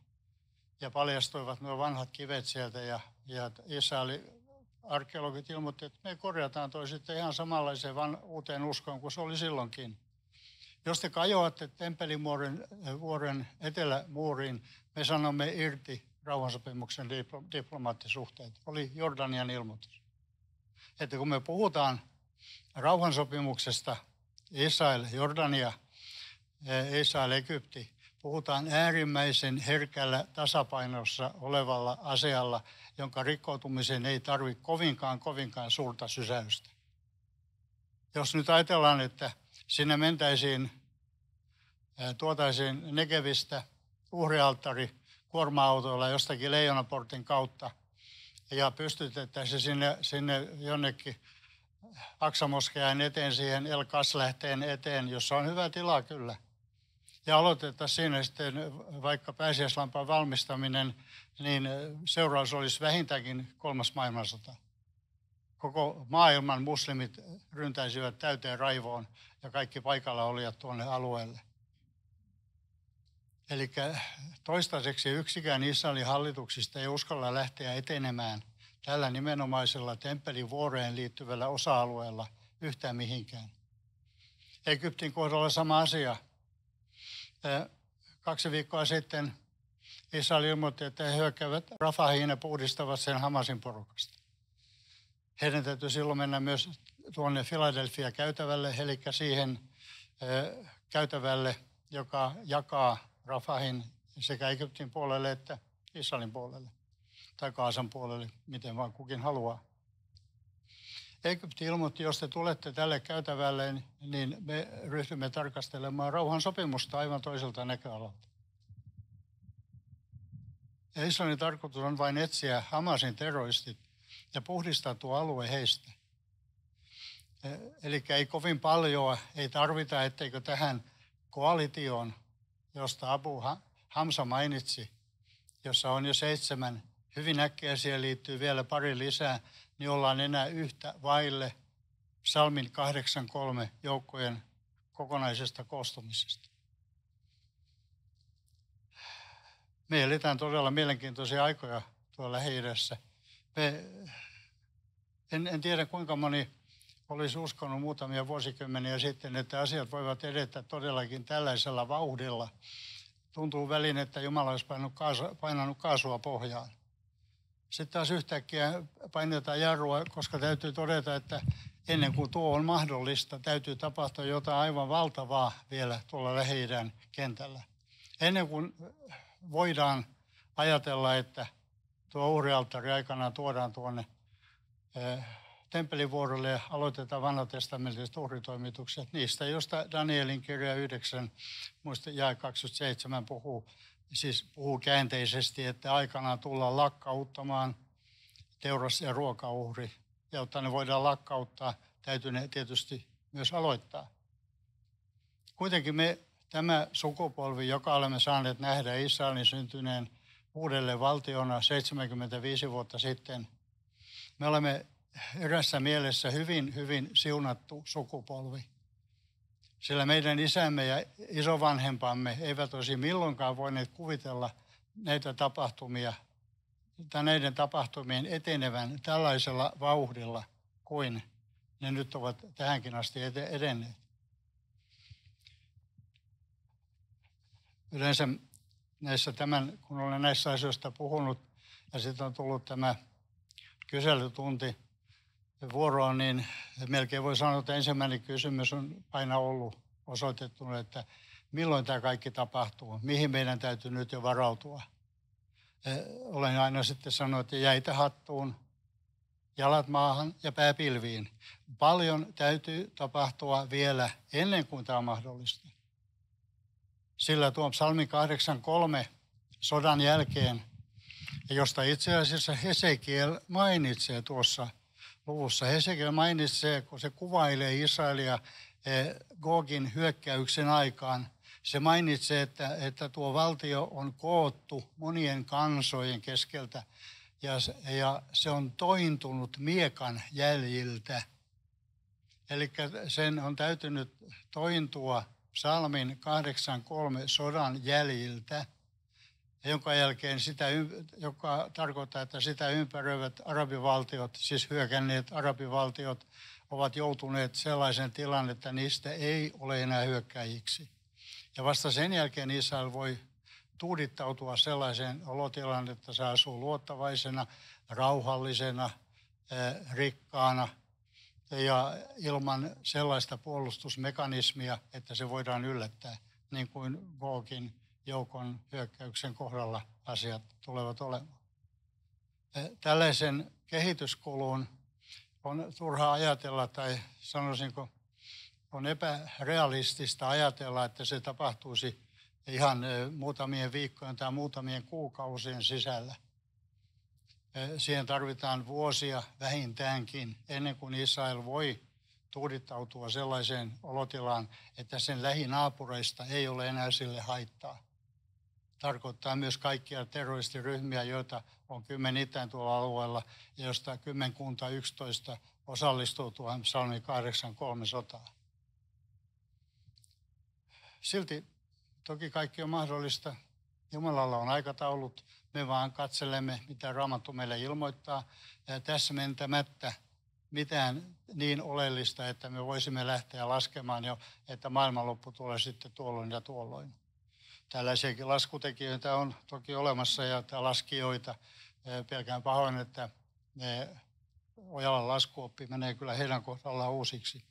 Ja paljastuivat nuo vanhat kivet sieltä ja, ja isä oli arkeologit ilmoitti, että me korjataan toi sitten ihan samanlaiseen van, uuteen uskoon kuin se oli silloinkin. Jos te kajoatte Temppelimuoren eh, vuoren etelämuuriin, me sanomme irti rauhansopimuksen diplomaattisuhteet, oli Jordanian ilmoitus. Että kun me puhutaan rauhansopimuksesta, Israel, Jordania, eh, Israel, Egypti, puhutaan äärimmäisen herkällä tasapainossa olevalla asialla, jonka rikkoutumiseen ei tarvitse kovinkaan, kovinkaan suurta sysäystä. Jos nyt ajatellaan, että sinne mentäisiin, eh, tuotaisiin Negevistä uhrialttari kuorma-autoilla jostakin Leijonaportin kautta ja pystytettäisiin sinne, sinne jonnekin Aksamoskeen eteen, siihen El lähteen eteen, jossa on hyvä tila kyllä. Ja aloitettaisiin siinä sitten vaikka pääsiäislampan valmistaminen, niin seuraus olisi vähintäänkin kolmas maailmansota. Koko maailman muslimit ryntäisivät täyteen raivoon ja kaikki paikalla olijat tuonne alueelle. Eli toistaiseksi yksikään Israelin hallituksista ei uskalla lähteä etenemään tällä nimenomaisella temppelin vuoreen liittyvällä osa-alueella yhtään mihinkään. Egyptin kohdalla sama asia. Kaksi viikkoa sitten Israel ilmoitti, että he hyökkäävät Rafahiin ja puhdistavat sen Hamasin porukasta. Heidän täytyy silloin mennä myös tuonne Philadelphia käytävälle, eli siihen käytävälle, joka jakaa Rafahin sekä Egyptin puolelle että Israelin puolelle tai Kaasan puolelle, miten vaan kukin haluaa. Egypti ilmoitti, jos te tulette tälle käytävälle, niin me ryhdymme tarkastelemaan rauhan sopimusta aivan toiselta näköalalta. Israelin tarkoitus on vain etsiä Hamasin terroristit ja puhdistaa tuo alue heistä. Eli ei kovin paljon, ei tarvita, etteikö tähän koalitioon josta Abu Hamsa mainitsi, jossa on jo seitsemän hyvin äkkiä siihen liittyy vielä pari lisää, niin ollaan enää yhtä vaille Salmin 8.3 joukkojen kokonaisesta koostumisesta. Me eletään todella mielenkiintoisia aikoja tuolla lähi Me, en, en tiedä kuinka moni olisi uskonut muutamia vuosikymmeniä sitten, että asiat voivat edetä todellakin tällaisella vauhdilla. Tuntuu välin, että Jumala olisi painanut kaasua, painanut kaasua pohjaan. Sitten taas yhtäkkiä painetaan jarrua, koska täytyy todeta, että ennen kuin tuo on mahdollista, täytyy tapahtua jotain aivan valtavaa vielä tuolla lähi kentällä. Ennen kuin voidaan ajatella, että tuo uhrialttari aikanaan tuodaan tuonne eh, temppelivuorolle aloitetaan vanha testamentista uhritoimitukset niistä, josta Danielin kirja 9, muista jae 27 puhuu, siis puhuu käänteisesti, että aikanaan tullaan lakkauttamaan teuras- ja ruokauhri. Ja jotta ne voidaan lakkauttaa, täytyy ne tietysti myös aloittaa. Kuitenkin me tämä sukupolvi, joka olemme saaneet nähdä Israelin syntyneen uudelle valtiona 75 vuotta sitten, me olemme erässä mielessä hyvin, hyvin siunattu sukupolvi. Sillä meidän isämme ja isovanhempamme eivät olisi milloinkaan voineet kuvitella näitä tapahtumia tai näiden tapahtumien etenevän tällaisella vauhdilla kuin ne nyt ovat tähänkin asti edenneet. Yleensä näissä tämän, kun olen näissä asioista puhunut ja sitten on tullut tämä kyselytunti, vuoroa, niin melkein voi sanoa, että ensimmäinen kysymys on aina ollut osoitettuna, että milloin tämä kaikki tapahtuu, mihin meidän täytyy nyt jo varautua. Olen aina sitten sanonut, että jäitä hattuun, jalat maahan ja pääpilviin. pilviin. Paljon täytyy tapahtua vielä ennen kuin tämä on mahdollista. Sillä tuon psalmi 8.3 sodan jälkeen, josta itse asiassa Hesekiel mainitsee tuossa – luvussa. Hesekiel mainitsee, kun se kuvailee Israelia eh, Gogin hyökkäyksen aikaan, se mainitsee, että, että tuo valtio on koottu monien kansojen keskeltä ja, ja se on tointunut miekan jäljiltä. Eli sen on täytynyt tointua Salmin 8.3 sodan jäljiltä ja jonka jälkeen sitä, joka tarkoittaa, että sitä ympäröivät arabivaltiot, siis hyökänneet arabivaltiot, ovat joutuneet sellaisen tilanne, että niistä ei ole enää hyökkäjiksi. Ja vasta sen jälkeen Israel voi tuudittautua sellaiseen olotilaan, että se asuu luottavaisena, rauhallisena, eh, rikkaana ja ilman sellaista puolustusmekanismia, että se voidaan yllättää, niin kuin Gogin joukon hyökkäyksen kohdalla asiat tulevat olemaan. Tällaisen kehityskulun on turha ajatella tai sanoisinko on epärealistista ajatella, että se tapahtuisi ihan muutamien viikkojen tai muutamien kuukausien sisällä. Siihen tarvitaan vuosia vähintäänkin ennen kuin Israel voi tuudittautua sellaiseen olotilaan, että sen lähinaapureista ei ole enää sille haittaa tarkoittaa myös kaikkia terroristiryhmiä, joita on kymmenittäin tuolla alueella, ja josta kymmenkunta 11 osallistuu tuohon Salmi 83 sotaan. Silti toki kaikki on mahdollista. Jumalalla on aikataulut. Me vaan katselemme, mitä Raamattu meille ilmoittaa. Ja tässä mentämättä mitään niin oleellista, että me voisimme lähteä laskemaan jo, että maailmanloppu tulee sitten tuolloin ja tuolloin tällaisiakin laskutekijöitä on toki olemassa ja laskijoita. Pelkään pahoin, että ne Ojalan laskuoppi menee kyllä heidän kohdallaan uusiksi.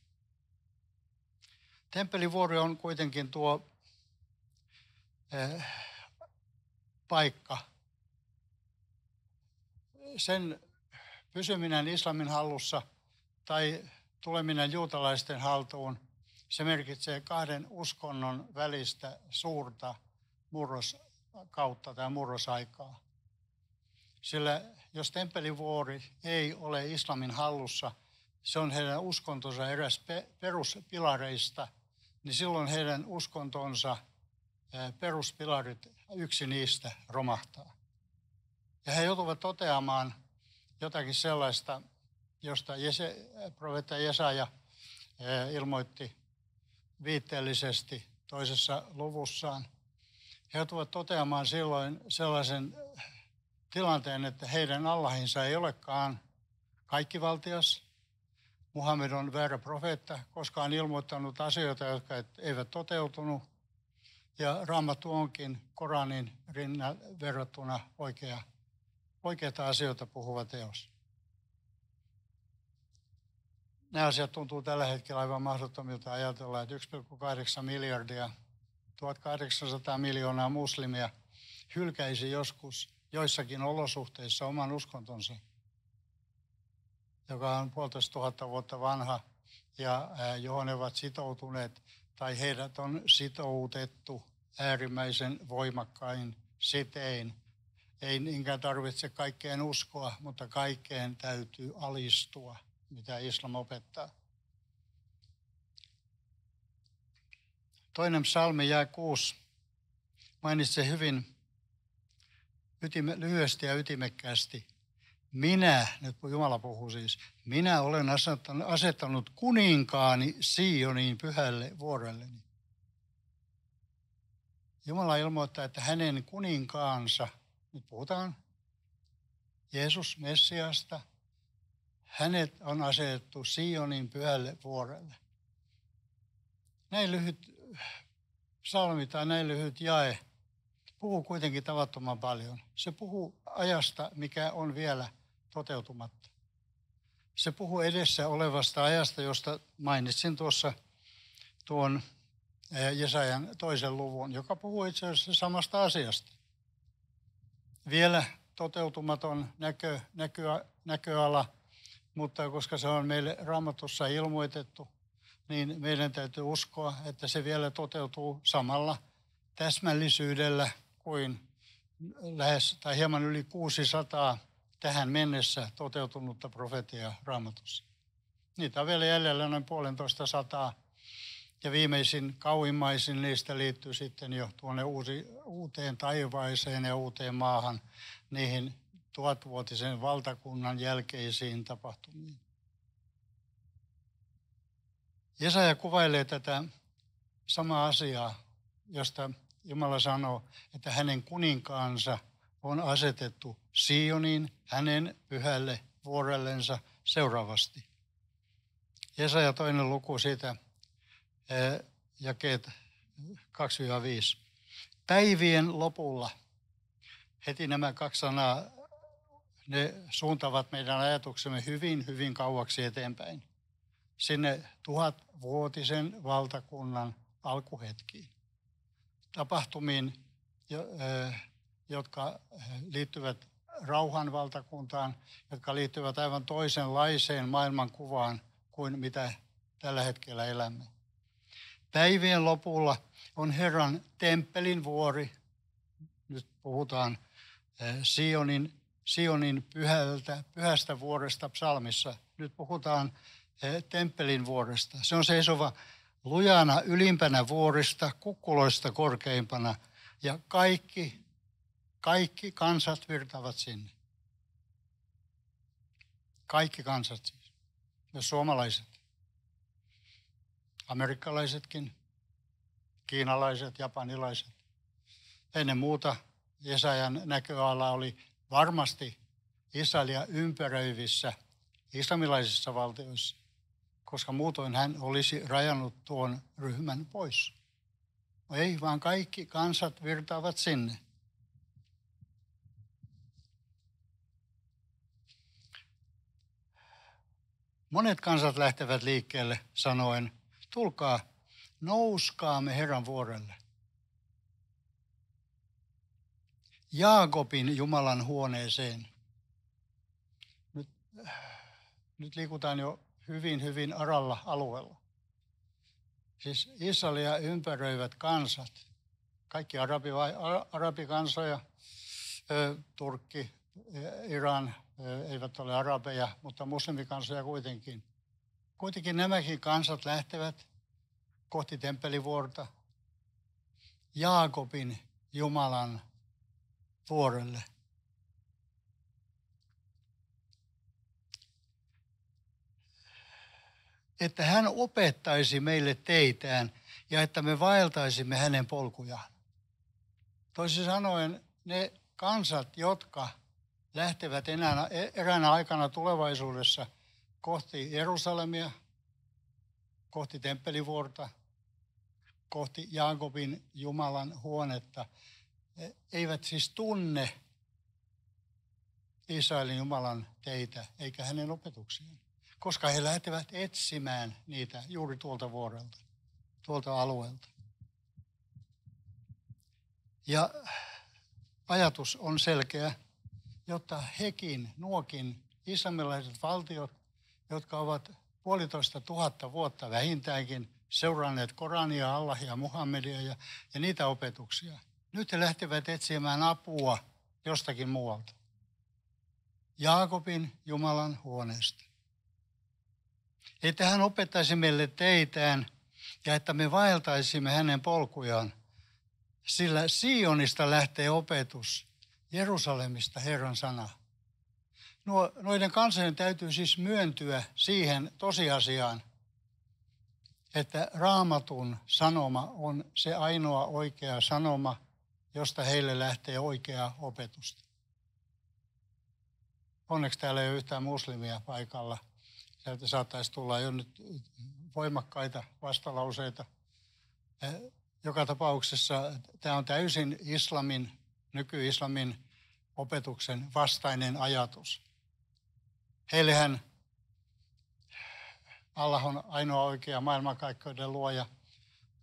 Temppelivuori on kuitenkin tuo eh, paikka. Sen pysyminen islamin hallussa tai tuleminen juutalaisten haltuun, se merkitsee kahden uskonnon välistä suurta murroskautta tai murrosaikaa. Sillä jos temppelivuori ei ole islamin hallussa, se on heidän uskontonsa eräs peruspilareista, niin silloin heidän uskontonsa peruspilarit, yksi niistä romahtaa. Ja he joutuvat toteamaan jotakin sellaista, josta Jese, profeetta Jesaja ilmoitti viitteellisesti toisessa luvussaan he joutuvat toteamaan silloin sellaisen tilanteen, että heidän Allahinsa ei olekaan kaikki valtias. Muhammed on väärä profeetta, koska on ilmoittanut asioita, jotka eivät toteutunut. Ja Raamattu onkin Koranin rinnan verrattuna oikea, oikeita asioita puhuva teos. Nämä asiat tuntuu tällä hetkellä aivan mahdottomilta ajatella, että 1,8 miljardia – 1800 miljoonaa muslimia hylkäisi joskus joissakin olosuhteissa oman uskontonsa, joka on puolitoista tuhatta vuotta vanha ja johon he ovat sitoutuneet tai heidät on sitoutettu äärimmäisen voimakkain sitein. Ei niinkään tarvitse kaikkeen uskoa, mutta kaikkeen täytyy alistua, mitä islam opettaa. Toinen psalmi jää kuusi mainitsee hyvin ytime, lyhyesti ja ytimekkäästi. Minä, nyt kun Jumala puhuu siis, minä olen asettanut, asettanut kuninkaani Sioniin pyhälle vuorelleni. Jumala ilmoittaa, että hänen kuninkaansa, nyt puhutaan Jeesus Messiasta, hänet on asetettu Sionin pyhälle vuorelle. Näin lyhyt psalmi tai näin lyhyt jae puhuu kuitenkin tavattoman paljon. Se puhuu ajasta, mikä on vielä toteutumatta. Se puhuu edessä olevasta ajasta, josta mainitsin tuossa tuon Jesajan toisen luvun, joka puhuu itse asiassa samasta asiasta. Vielä toteutumaton näkö, näkö, näköala, mutta koska se on meille raamatussa ilmoitettu – niin meidän täytyy uskoa, että se vielä toteutuu samalla täsmällisyydellä kuin lähes tai hieman yli 600 tähän mennessä toteutunutta profetiaa raamatussa. Niitä on vielä jäljellä noin puolentoista sataa. Ja viimeisin, kauimmaisin niistä liittyy sitten jo tuonne uusi, uuteen taivaaseen ja uuteen maahan, niihin tuhatvuotisen valtakunnan jälkeisiin tapahtumiin. Jesaja kuvailee tätä samaa asiaa, josta Jumala sanoo, että hänen kuninkaansa on asetettu Sioniin, hänen pyhälle vuorellensa seuraavasti. Jesaja toinen luku siitä, eh, jakeet 2-5. Päivien lopulla, heti nämä kaksi sanaa, ne suuntavat meidän ajatuksemme hyvin, hyvin kauaksi eteenpäin – sinne tuhatvuotisen valtakunnan alkuhetkiin. Tapahtumiin, äh, jotka äh, liittyvät rauhan valtakuntaan, jotka liittyvät aivan toisenlaiseen maailmankuvaan kuin mitä tällä hetkellä elämme. Päivien lopulla on Herran temppelin vuori. Nyt puhutaan äh, Sionin, Sionin pyhältä, pyhästä vuoresta psalmissa. Nyt puhutaan temppelin vuoresta. Se on seisova lujana ylimpänä vuorista, kukkuloista korkeimpana ja kaikki, kaikki kansat virtaavat sinne. Kaikki kansat siis, Ja suomalaiset, amerikkalaisetkin, kiinalaiset, japanilaiset. Ennen muuta Jesajan näköala oli varmasti Israelia ympäröivissä islamilaisissa valtioissa koska muutoin hän olisi rajannut tuon ryhmän pois. No ei, vaan kaikki kansat virtaavat sinne. Monet kansat lähtevät liikkeelle sanoen, tulkaa, nouskaamme Herran vuorelle. Jaakobin Jumalan huoneeseen. Nyt, äh, nyt liikutaan jo hyvin, hyvin aralla alueella. Siis Israelia ympäröivät kansat, kaikki arabi, arabikansoja, Turkki, Iran eivät ole arabeja, mutta muslimikansoja kuitenkin. Kuitenkin nämäkin kansat lähtevät kohti temppelivuorta, Jaakobin Jumalan vuorelle. että hän opettaisi meille teitään ja että me vaeltaisimme hänen polkujaan. Toisin sanoen, ne kansat, jotka lähtevät enää, eräänä aikana tulevaisuudessa kohti Jerusalemia, kohti temppelivuorta, kohti Jaakobin Jumalan huonetta, eivät siis tunne Israelin Jumalan teitä eikä hänen opetuksiaan koska he lähtevät etsimään niitä juuri tuolta vuorelta, tuolta alueelta. Ja ajatus on selkeä, jotta hekin, nuokin islamilaiset valtiot, jotka ovat puolitoista tuhatta vuotta vähintäänkin seuranneet Korania, Allahia, Muhammedia ja, ja niitä opetuksia. Nyt he lähtevät etsimään apua jostakin muualta. Jaakobin Jumalan huoneesta. Että hän opettaisi meille teitään ja että me vaeltaisimme hänen polkujaan. Sillä Sionista lähtee opetus, Jerusalemista Herran sana. Nuo, noiden kansojen täytyy siis myöntyä siihen tosiasiaan, että raamatun sanoma on se ainoa oikea sanoma, josta heille lähtee oikeaa opetusta. Onneksi täällä ei ole yhtään muslimia paikalla – sieltä saattaisi tulla jo nyt voimakkaita vastalauseita. Joka tapauksessa tämä on täysin islamin, nykyislamin opetuksen vastainen ajatus. Heillehän Allah on ainoa oikea maailmankaikkeuden luoja,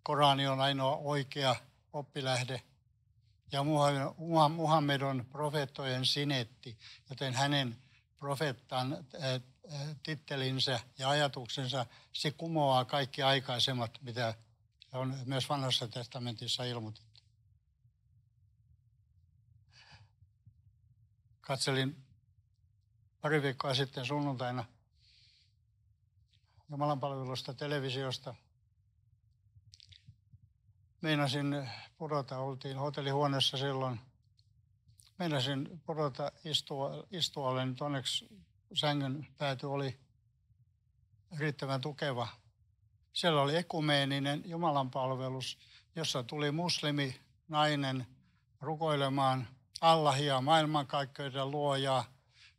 Korani on ainoa oikea oppilähde ja Muhammed on profeettojen sinetti, joten hänen profeettan tittelinsä ja ajatuksensa, se kumoaa kaikki aikaisemmat, mitä on myös vanhassa testamentissa ilmoitettu. Katselin pari viikkoa sitten sunnuntaina Jumalan palvelusta televisiosta. Meinasin pudota, oltiin hotellihuoneessa silloin. Meinasin pudota istua, istua olen sängyn pääty oli riittävän tukeva. Siellä oli ekumeeninen jumalanpalvelus, jossa tuli muslimi nainen rukoilemaan Allahia, maailmankaikkeuden luojaa,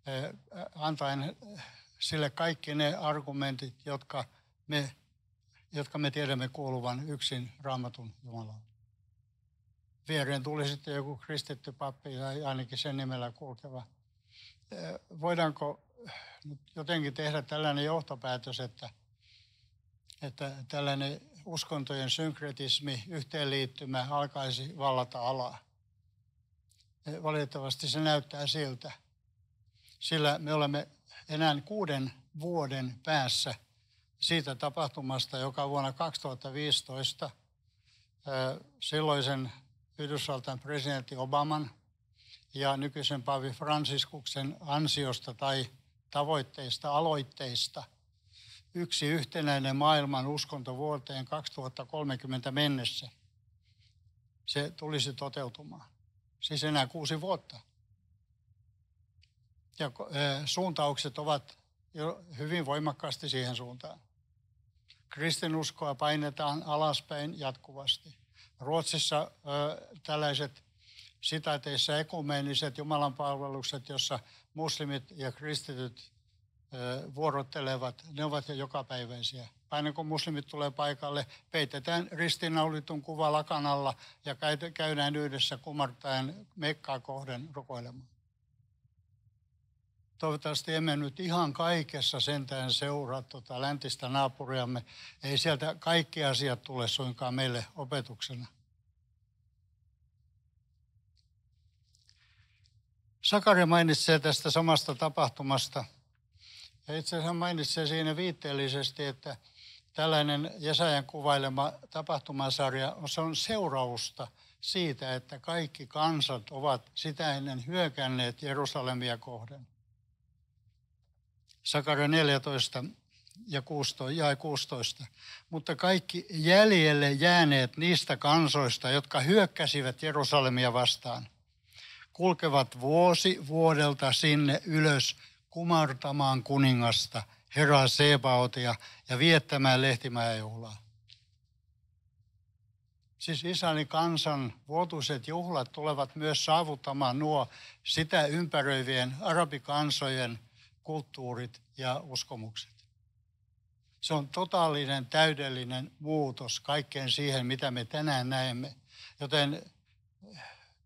eh, eh, antaen sille kaikki ne argumentit, jotka me, jotka me tiedämme kuuluvan yksin raamatun Jumalaan. Viereen tuli sitten joku kristitty pappi tai ainakin sen nimellä kulkeva. Eh, voidaanko nyt jotenkin tehdä tällainen johtopäätös, että, että tällainen uskontojen synkretismi, yhteenliittymä alkaisi vallata alaa. Valitettavasti se näyttää siltä, sillä me olemme enää kuuden vuoden päässä siitä tapahtumasta, joka vuonna 2015 silloisen Yhdysvaltain presidentti Obaman ja nykyisen Paavi Fransiskuksen ansiosta tai – tavoitteista, aloitteista. Yksi yhtenäinen maailman uskonto vuoteen 2030 mennessä. Se tulisi toteutumaan. Siis enää kuusi vuotta. Ja eh, suuntaukset ovat jo hyvin voimakkaasti siihen suuntaan. Kristinuskoa painetaan alaspäin jatkuvasti. Ruotsissa ö, eh, tällaiset sitä teissä ekumeeniset jumalanpalvelukset, jossa muslimit ja kristityt vuorottelevat, ne ovat jo jokapäiväisiä. Aina kun muslimit tulee paikalle, peitetään ristinnaulitun kuva lakanalla ja käydään yhdessä kumartaen Mekkaa kohden rukoilemaan. Toivottavasti emme nyt ihan kaikessa sentään seuraa tuota läntistä naapuriamme. Ei sieltä kaikki asiat tule suinkaan meille opetuksena. Sakari mainitsee tästä samasta tapahtumasta. Ja itse asiassa mainitsee siinä viitteellisesti, että tällainen Jesajan kuvailema tapahtumasarja on seurausta siitä, että kaikki kansat ovat sitä ennen hyökänneet Jerusalemia kohden. Sakari 14 ja 16, jae 16. Mutta kaikki jäljelle jääneet niistä kansoista, jotka hyökkäsivät Jerusalemia vastaan, kulkevat vuosi vuodelta sinne ylös kumartamaan kuningasta, herra Sebaotia ja viettämään lehtimäjuhlaa. Siis Israelin kansan vuotuiset juhlat tulevat myös saavuttamaan nuo sitä ympäröivien arabikansojen kulttuurit ja uskomukset. Se on totaalinen, täydellinen muutos kaikkeen siihen, mitä me tänään näemme. Joten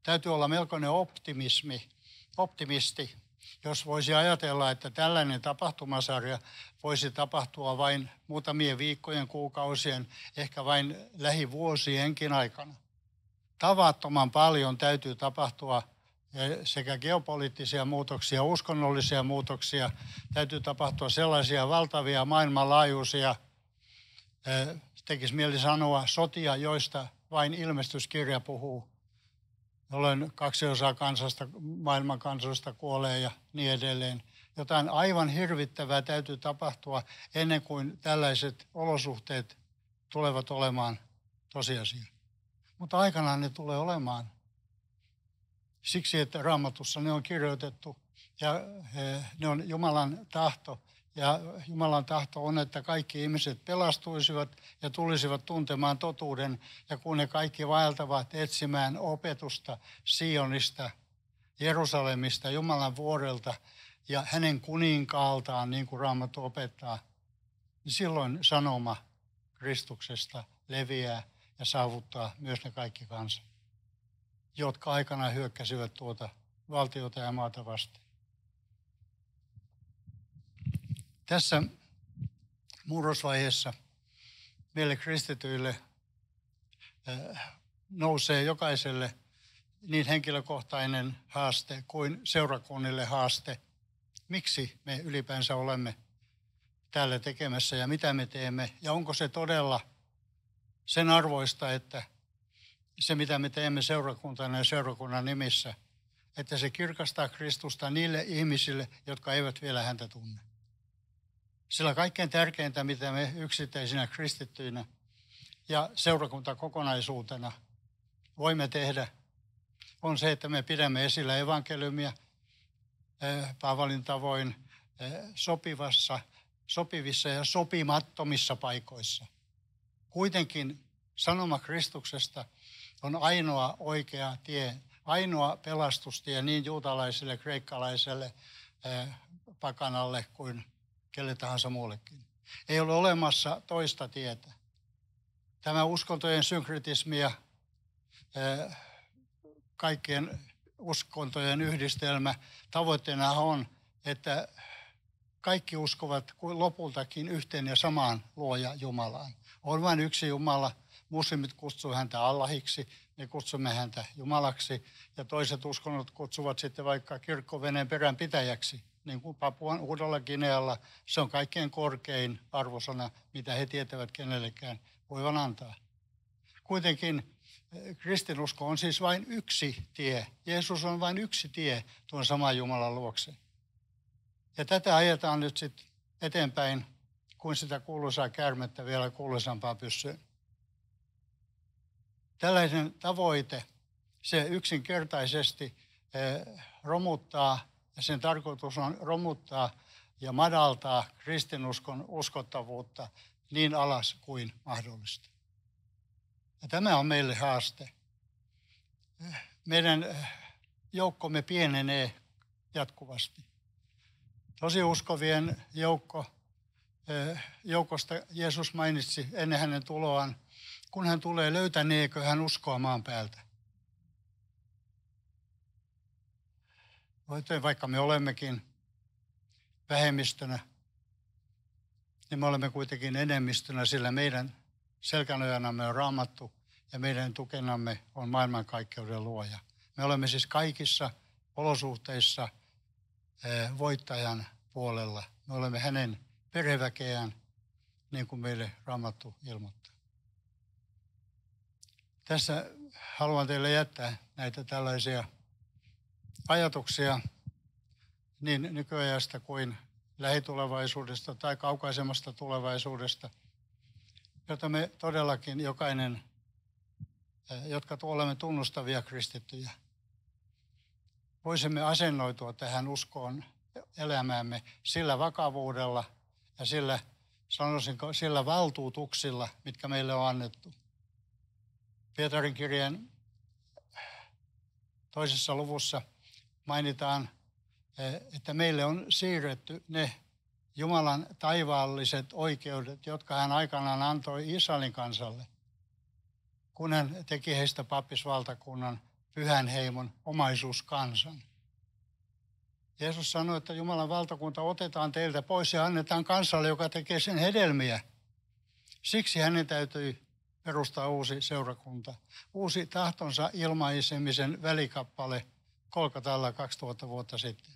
täytyy olla melkoinen optimismi, optimisti, jos voisi ajatella, että tällainen tapahtumasarja voisi tapahtua vain muutamien viikkojen, kuukausien, ehkä vain lähivuosienkin aikana. Tavattoman paljon täytyy tapahtua sekä geopoliittisia muutoksia, uskonnollisia muutoksia. Täytyy tapahtua sellaisia valtavia maailmanlaajuisia, eh, tekisi mieli sanoa, sotia, joista vain ilmestyskirja puhuu jolloin kaksi osaa kansasta, maailman kansoista kuolee ja niin edelleen. Jotain aivan hirvittävää täytyy tapahtua ennen kuin tällaiset olosuhteet tulevat olemaan tosiasia. Mutta aikanaan ne tulee olemaan. Siksi, että raamatussa ne on kirjoitettu ja ne on Jumalan tahto – ja Jumalan tahto on, että kaikki ihmiset pelastuisivat ja tulisivat tuntemaan totuuden. Ja kun ne kaikki vaeltavat etsimään opetusta Sionista, Jerusalemista, Jumalan vuorelta ja hänen kuninkaaltaan, niin kuin Raamattu opettaa, niin silloin sanoma Kristuksesta leviää ja saavuttaa myös ne kaikki kansat, jotka aikana hyökkäsivät tuota valtiota ja maata vastaan. Tässä murrosvaiheessa meille kristityille äh, nousee jokaiselle niin henkilökohtainen haaste kuin seurakunnille haaste. Miksi me ylipäänsä olemme täällä tekemässä ja mitä me teemme ja onko se todella sen arvoista, että se mitä me teemme seurakuntana ja seurakunnan nimissä, että se kirkastaa Kristusta niille ihmisille, jotka eivät vielä häntä tunne. Sillä kaikkein tärkeintä, mitä me yksittäisinä kristittyinä ja seurakuntakokonaisuutena voimme tehdä, on se, että me pidämme esillä evankeliumia eh, Paavalin tavoin eh, sopivassa, sopivissa ja sopimattomissa paikoissa. Kuitenkin sanoma Kristuksesta on ainoa oikea tie, ainoa pelastustie niin juutalaiselle, kreikkalaiselle, eh, pakanalle kuin kelle tahansa muullekin. Ei ole olemassa toista tietä. Tämä uskontojen synkretismi ja kaikkien uskontojen yhdistelmä tavoitteena on, että kaikki uskovat lopultakin yhteen ja samaan luoja Jumalaan. On vain yksi Jumala. Muslimit kutsuu häntä Allahiksi, me kutsumme häntä Jumalaksi ja toiset uskonnot kutsuvat sitten vaikka kirkkoveneen pitäjäksi niin kuin Papuan uudella Ginealla, se on kaikkein korkein arvosana, mitä he tietävät kenellekään voivan antaa. Kuitenkin eh, kristinusko on siis vain yksi tie. Jeesus on vain yksi tie tuon saman Jumalan luokse. Ja tätä ajetaan nyt sitten eteenpäin, kun sitä kuuluisaa kärmettä vielä kuuluisampaa pyssyyn. Tällainen tavoite, se yksinkertaisesti eh, romuttaa ja sen tarkoitus on romuttaa ja madaltaa kristinuskon uskottavuutta niin alas kuin mahdollista. Ja tämä on meille haaste. Meidän eh, joukkomme pienenee jatkuvasti. Tosi uskovien joukko, eh, joukosta Jeesus mainitsi ennen hänen tuloaan, kun hän tulee, löytäneekö hän uskoa maan päältä. Voitoin vaikka me olemmekin vähemmistönä, niin me olemme kuitenkin enemmistönä, sillä meidän selkänojanamme on raamattu ja meidän tukenamme on maailmankaikkeuden luoja. Me olemme siis kaikissa olosuhteissa eh, voittajan puolella. Me olemme hänen perheväkeään, niin kuin meille raamattu ilmoittaa. Tässä haluan teille jättää näitä tällaisia – ajatuksia niin nykyajasta kuin lähitulevaisuudesta tai kaukaisemmasta tulevaisuudesta, jota me todellakin jokainen, eh, jotka olemme tunnustavia kristittyjä, voisimme asennoitua tähän uskoon elämäämme sillä vakavuudella ja sillä, sanoisinko, sillä valtuutuksilla, mitkä meille on annettu. Pietarin kirjeen toisessa luvussa – mainitaan, eh, että meille on siirretty ne Jumalan taivaalliset oikeudet, jotka hän aikanaan antoi Israelin kansalle, kun hän teki heistä pappisvaltakunnan pyhän heimon omaisuuskansan. Jeesus sanoi, että Jumalan valtakunta otetaan teiltä pois ja annetaan kansalle, joka tekee sen hedelmiä. Siksi hänen täytyy perustaa uusi seurakunta, uusi tahtonsa ilmaisemisen välikappale – Kolkatalla 2000 vuotta sitten.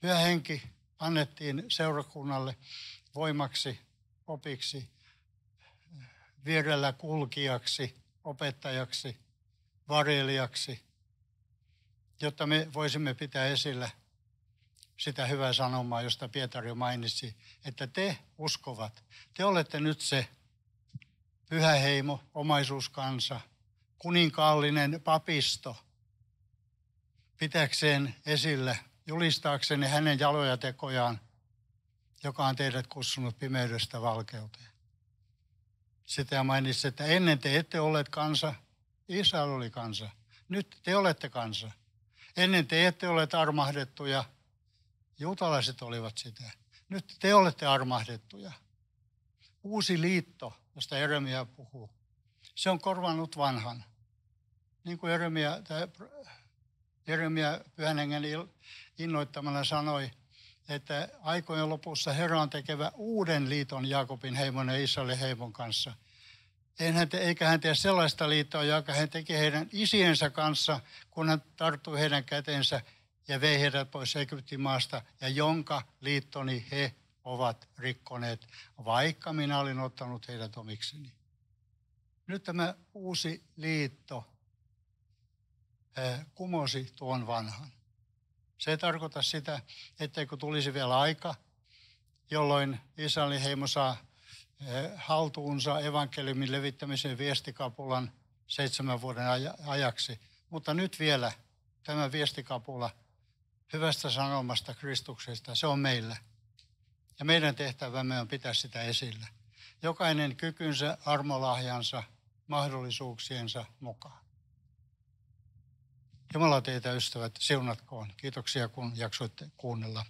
pyhä henki annettiin seurakunnalle voimaksi, opiksi, vierellä kulkijaksi, opettajaksi, varjelijaksi, jotta me voisimme pitää esillä sitä hyvää sanomaa, josta Pietari mainitsi, että te uskovat. Te olette nyt se pyhä heimo, omaisuuskansa, kuninkaallinen papisto – pitäkseen esillä, julistaakseni hänen jaloja tekojaan, joka on teidät kutsunut pimeydestä valkeuteen. Sitä mainitsi, että ennen te ette olleet kansa, Israel oli kansa. Nyt te olette kansa. Ennen te ette olleet armahdettuja, juutalaiset olivat sitä. Nyt te olette armahdettuja. Uusi liitto, josta Jeremia puhuu, se on korvannut vanhan. Niin kuin Jeremia, tämä Jeremia pyhän innoittamana sanoi, että aikojen lopussa Herra on tekevä uuden liiton Jaakobin heimon ja Israelin heimon kanssa. Hän te, eikä hän tee sellaista liittoa, joka hän teki heidän isiensä kanssa, kun hän tarttui heidän kätensä ja vei heidät pois Egyptin maasta, ja jonka liittoni he ovat rikkoneet, vaikka minä olin ottanut heidät omikseni. Nyt tämä uusi liitto Eh, kumosi tuon vanhan. Se ei tarkoita sitä, kun tulisi vielä aika, jolloin Israelin heimo saa eh, haltuunsa evankeliumin levittämisen viestikapulan seitsemän vuoden ajaksi. Mutta nyt vielä tämä viestikapula hyvästä sanomasta Kristuksesta, se on meillä. Ja meidän tehtävämme on pitää sitä esillä. Jokainen kykynsä, armolahjansa, mahdollisuuksiensa mukaan. Jumala teitä ystävät siunatkoon. Kiitoksia kun jaksoitte kuunnella.